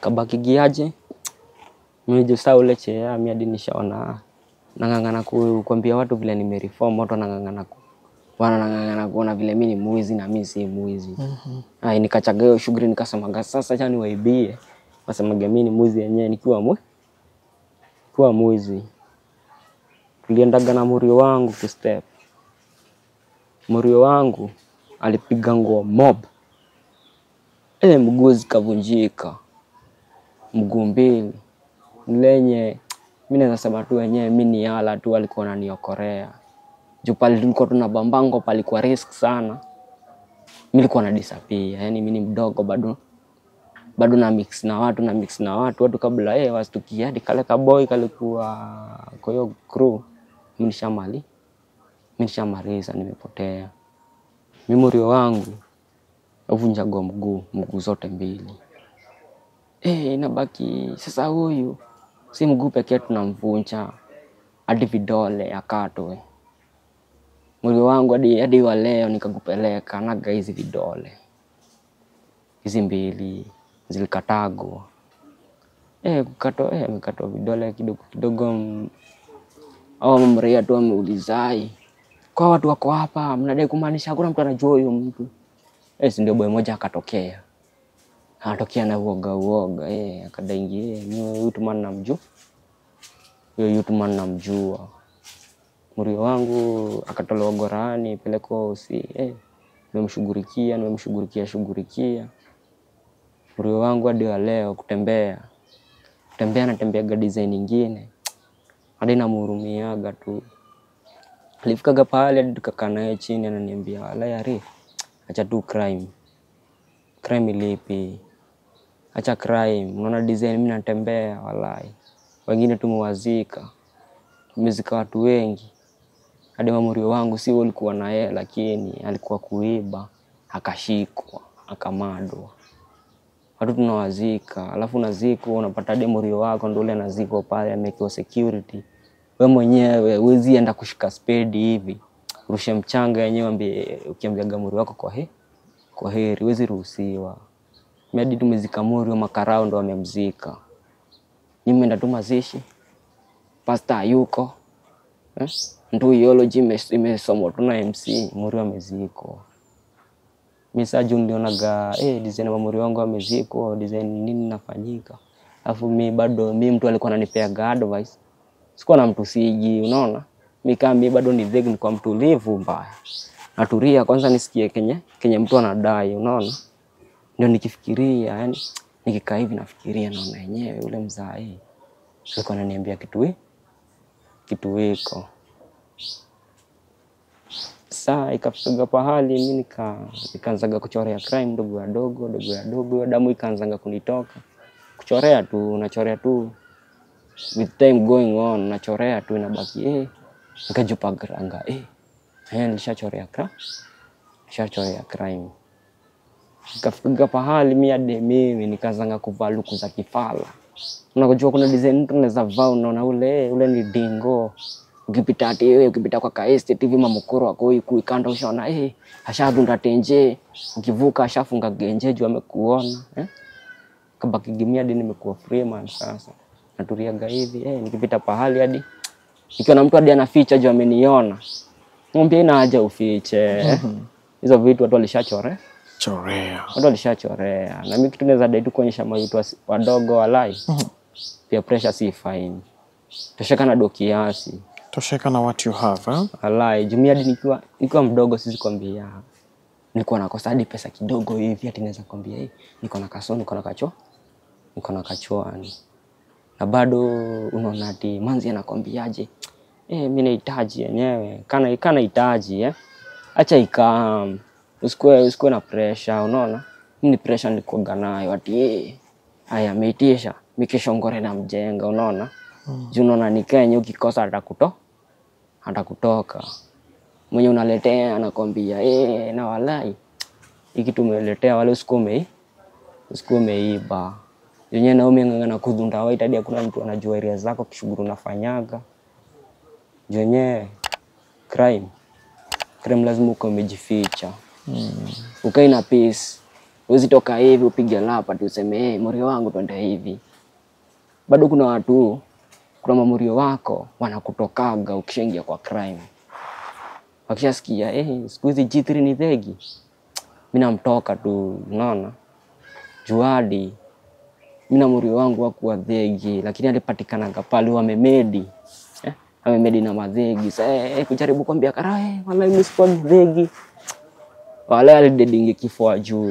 kabaki giaje mimi jusa ule chea miadi nishaona nang'ang'ana kuambia watu vile nimereform, watu wanang'ang'ana ku wanang'ang'ana kuona vile mimi ni mwizi na mimi si mwizi. mm -hmm. Ai, nikachaga hiyo shughuli nikasemaga sasa acha wasemaga mimi ni mwizi yenyewe nikiwa mwe kuwa mwizi. Tuliendaga na murio wangu ku step. Murio wangu alipiga nguo mob, ile mguu zikavunjika, mguu mbili lenye mi naweza sema tu wenyewe mi ni ala tu alikuwa ananiokorea juu pale tulikuwa tuna bambango palikuwa risk sana, mi nilikuwa na disappear, yani mi ni mdogo bado bado na mix na watu na mix na watu watu kabla yeye eh, wasitukia hadi kale kaboy kalikuwa kwa hiyo crew, mimi nishamali nimepotea memory wangu uvunjagwa mguu mguu zote mbili. Eh, inabaki sasa, huyu si mguu pekee tunamvunja, hadi vidole akatwe mwili wangu hadi hadi wa leo nikakupeleka naga hizi vidole hizi mbili zilikatagwa eh, kukatwa eh, amekatwa vidole kidogo kidogo, au amemraia tu ameulizai kwa watu wako hapa, mnadai kumaanisha hakuna mtu anajua huyo mtu eh, ndio boy moja akatokea anatokea na uoga uoga eh, akadaingi eh, mimi huyu tu namjua huyo yutu namjua mrio wangu akatolewa gorani pelekwa usi eh, nimemshughulikia nimemshughulikia shughulikia Moyo wangu hadi wa leo kutembea kutembea, natembeaga design ingine, hadi namhurumiaga tu. Alifikaga pahali hadi tukakaa naye chini, ananiambia walai, Arif, acha tu crime. Crime ilipi? Acha crime, unaona design mimi natembea, walai, wengine tumewazika, tumezika watu wengi hadi mamorio wangu si walikuwa na yeye, lakini alikuwa kuiba akashikwa akamadwa watu tunawazika, alafu unazikwa unapata rio wako ndio ule anazikwa pale, amekiwa security. We mwenyewe wezi enda kushika spedi hivi rushe mchanga yenyewe, ukiambia gamuri wako kwa he kwa heri, wezi ruhusiwa. Medi tumezika muri makarao ndo amemzika, nimeenda tu mazishi, pasta yuko eh? Ndu iology imesomwa tuna MC muri amezikwa mi saa juu nilionaga eh, design mamuri wangu amezikwa design nini nafanyika, alafu mi bado mi mtu alikuwa ananipeaga advice, sikuwa na mtu siji, unaona mi kama mi bado ni dhegi, nikuwa mtulivu mbaya, naturia kwanza nisikie kenye kenye mtu anadai, unaona ndio nikifikiria, yani nikikaa hivi nafikiria, naona yenyewe yule mzaa eh, alikuwa ananiambia kitu hii eh, kitu hiko saa ikafikaga pahali mi nika, nikaanzaga kuchorea crime dogo yadogo dogo yadogo damu ikaanzaga kunitoka. Kuchorea tu nachorea tu with time going on, nachorea tu inabaki eh, nikajupaganga eh, eh, nilishachorea kra nishachorea crime ikafika pahali mi hadi mimi nikazanga kuvaa luku za kifala. Unajua kuna design mtu anaweza vaa, unaona ule ule ni dingo ukipita ati wewe eh, ukipita kwa kaeste tv mamukoro wako huku ikanda ushaona eh hey, ashadunda tenje ukivuka ashafunga genje juu amekuona eh kabaki gimiadi nimekuwa free man sasa naturia hivi eh hey, nikipita pahali hadi ikiwa na mtu hadi anaficha juu ameniona mwambie ina haja ufiche eh, mhm. hizo vitu watu walishachore chorea watu walishachorea na mimi kitu naweza dai tu kuonyesha mavitu wadogo walai mhm. pia pressure si fine tashaka na doki kiasi Tosheka na what you have eh? Alai, jumia hadi nikiwa nikiwa mdogo siwezi kwambia. Nilikuwa nakosa hadi pesa kidogo hivi hadi naweza kwambia hii niko na kaso, niko na kacho. Niko na kachoani. Na bado unaona ati manzi anakwambiaje? Eh, mimi nahitaji yenyewe. Kana kana hitaji eh. Acha ikam. Usikuwe usikuwe na pressure, unaona? Mimi ni pressure nilikuwa nayo ati eh. Aya, meitisha mikishongore na mjenga, unaona? Mm. Juu unaona ni Kenya ukikosa atakutoa atakutoka mwenye unaletea anakwambia hey, eh, na walai hiki tumeletea wale ume usiku umeiba yenyewe Naomi ang'ang'ana kudunda waita hadi hakuna mtu anajua area zako kishughuli unafanyaga jenyewe crime crime lazima uko umejificha mm. ukae na peace uwezi toka hivi upige lapa tuseme hey, eh, mori wangu twende hivi bado kuna watu kuna mamurio wako wanakutokaga ukishaingia kwa crime, wakishasikia eh, siku hizi G3 ni thegi, mimi namtoka tu, unaona juadi mimi na murio wangu wakuwa thegi, lakini alipatikananga pale wamemedi eh, amemedi na madhegi sa eh, eh, kujaribu kwambia kara eh, wala mimi sikuwa mdhegi wala alidedingi kifua juu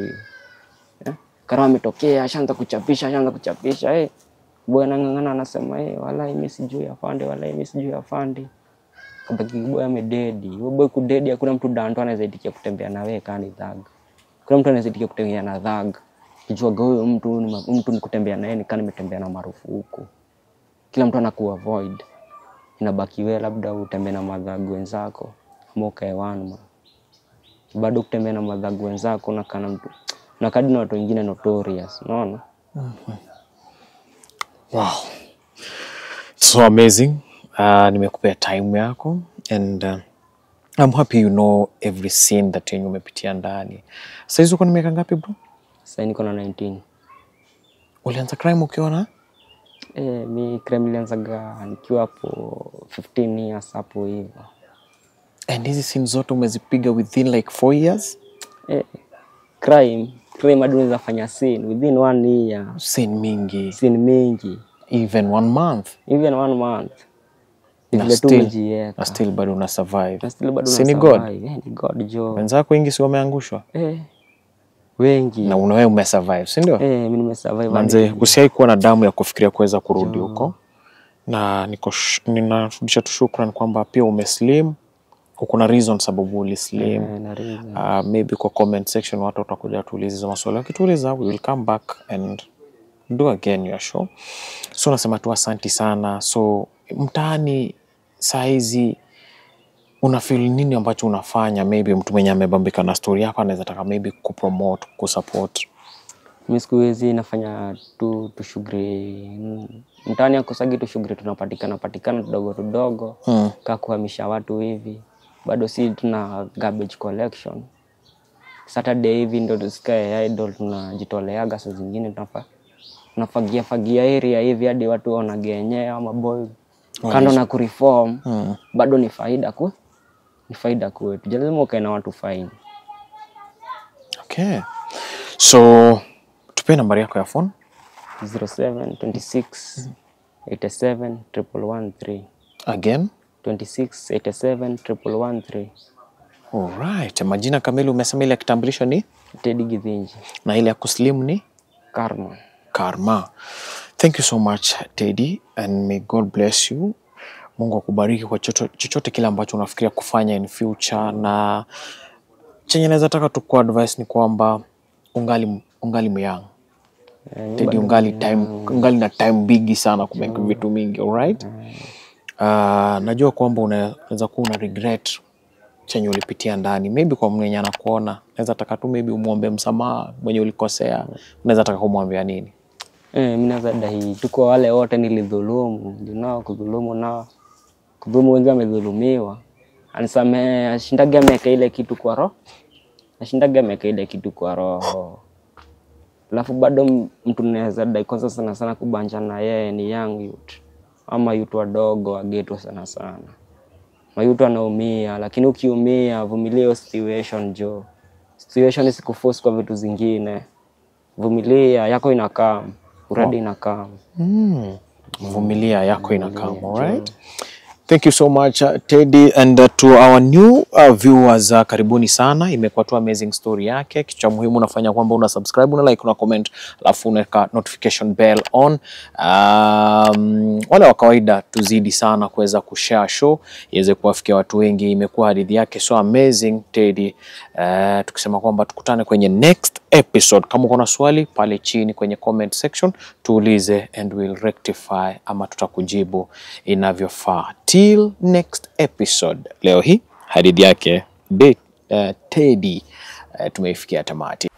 eh, kara ametokea, ashaanza kuchapisha, ashaanza kuchapisha eh bwana ng'ang'ana anasema hey, eh, wala mimi sijui afande, wala mimi sijui afande. Kabaki boy amededi. Huyo boy kudedi, hakuna mtu dando anazaidikia kutembea na wewe kani dhag. Kuna mtu anazaidikia kutembea na dhag. Kijua gawe mtu ni mtu ni kutembea na yeye ni kani nimetembea na marufuku. Kila mtu anaku avoid. Inabaki wewe labda utembee na madhagu wenzako moka ukae wanma. Bado kutembea na madhagu wenzako na kana mtu na kadi na watu wengine notorious, unaona? Mm -hmm. Wow, so amazing. Uh, nimekupea time yako and uh, I'm happy you know every scene that yenye umepitia ndani. saizi uko na miaka ngapi bro? Sasa niko na 19. Ulianza crime ukiwa Eh, mi crime nilianzaga nikiwa hapo 15 years hapo hivyo. And hizi scenes zote umezipiga within like 4 years? Eh, crime kile maduni zinafanya sin within one year, sin mingi, sin mingi, even one month, even one month na still, na still bado una survive na still bado si ni God, yeah, ni God jo. Wenzako wengi si wameangushwa eh, wengi na unawe ume survive, si ndio? Eh, mimi survive. Manze, usiwahi kuwa na damu ya kufikiria kuweza kurudi huko, na niko ninarudisha tu shukrani kwamba pia umeslim kuna reason sababu ulislim uh, eh, ah, maybe kwa comment section watu watakuja watuuliza hizo maswali wakituuliza we will come back and do again your show so nasema tu asanti sana so mtaani sahizi unafil nini ambacho unafanya maybe mtu mwenye amebambika na stori hapa anaweza taka maybe kupromote kusupport mi siku hizi nafanya tu tushughuri mtaani akosagi tushughuli tunapatikana patikana tudogo tudogo hmm. kakuhamisha watu hivi bado si tuna garbage collection. Saturday hivi ndo tusikae idol, tunajitoleaga saa zingine tunafa tunafagia fagia area hivi hadi watu wanagenyea maboy kando na kureform hmm. bado ni faida ku ni faida kwetu, lazima ukae na watu faini. Okay, so tupe nambari yako ya phone 0726 87 113 again Alright, majina kamili umesema ile ya kitambulisho ni Teddy Githinji na ile ya kuslimu ni Karma. Karma. Thank you so much Teddy and may God bless you. Mungu akubariki kwa chochote kile ambacho unafikiria kufanya in future, na chenye naweza taka tu kwa advice ni kwamba ungali, ungali mwangu. Eh, Teddy, ungali, time, ungali na time bigi sana kumake mm. vitu mingi alright? Mm. Ah, najua kwamba unaweza kuwa una regret chenye ulipitia ndani, maybe kwa mwenye anakuona, naweza taka tu maybe umwombe msamaha mwenye ulikosea, unaweza taka kumwambia nini? Eh, mimi naweza dai tuko wale wote nilidhulumu, nao kudhulumu, na kudhulumu, wengi wamedhulumiwa, anisamehe, ashindage ameka ile kitu kwa roho, ashindage ameka ile kitu kwa roho alafu bado mtu naweza dai kwanza, sana sana kubanja na yeye ni young youth ama mayuto wadogo wagetwa sana sana. Mayuto anaumia, lakini ukiumia vumilia situation jo. Situation kuforce kwa vitu zingine. Vumilia yako inakam, uradi oh. inakam. Mm. Vumilia yako inakam, alright? Thank you so much uh, Teddy and uh, to our new uh, viewers uh, karibuni sana. Imekuwa tu amazing story yake. cha muhimu unafanya kwamba una subscribe, una like, una comment, alafu unaweka notification bell on. Um, wale wa kawaida tuzidi sana kuweza kushare show iweze kuwafikia watu wengi. Imekuwa hadithi yake so amazing Teddy. Uh, tukisema kwamba tukutane kwenye next episode. Kama uko na swali pale chini kwenye comment section tuulize, and we'll rectify ama tutakujibu inavyofaa. Till next episode, leo hii hadithi yake Be, uh, Teddy uh, tumeifikia tamati.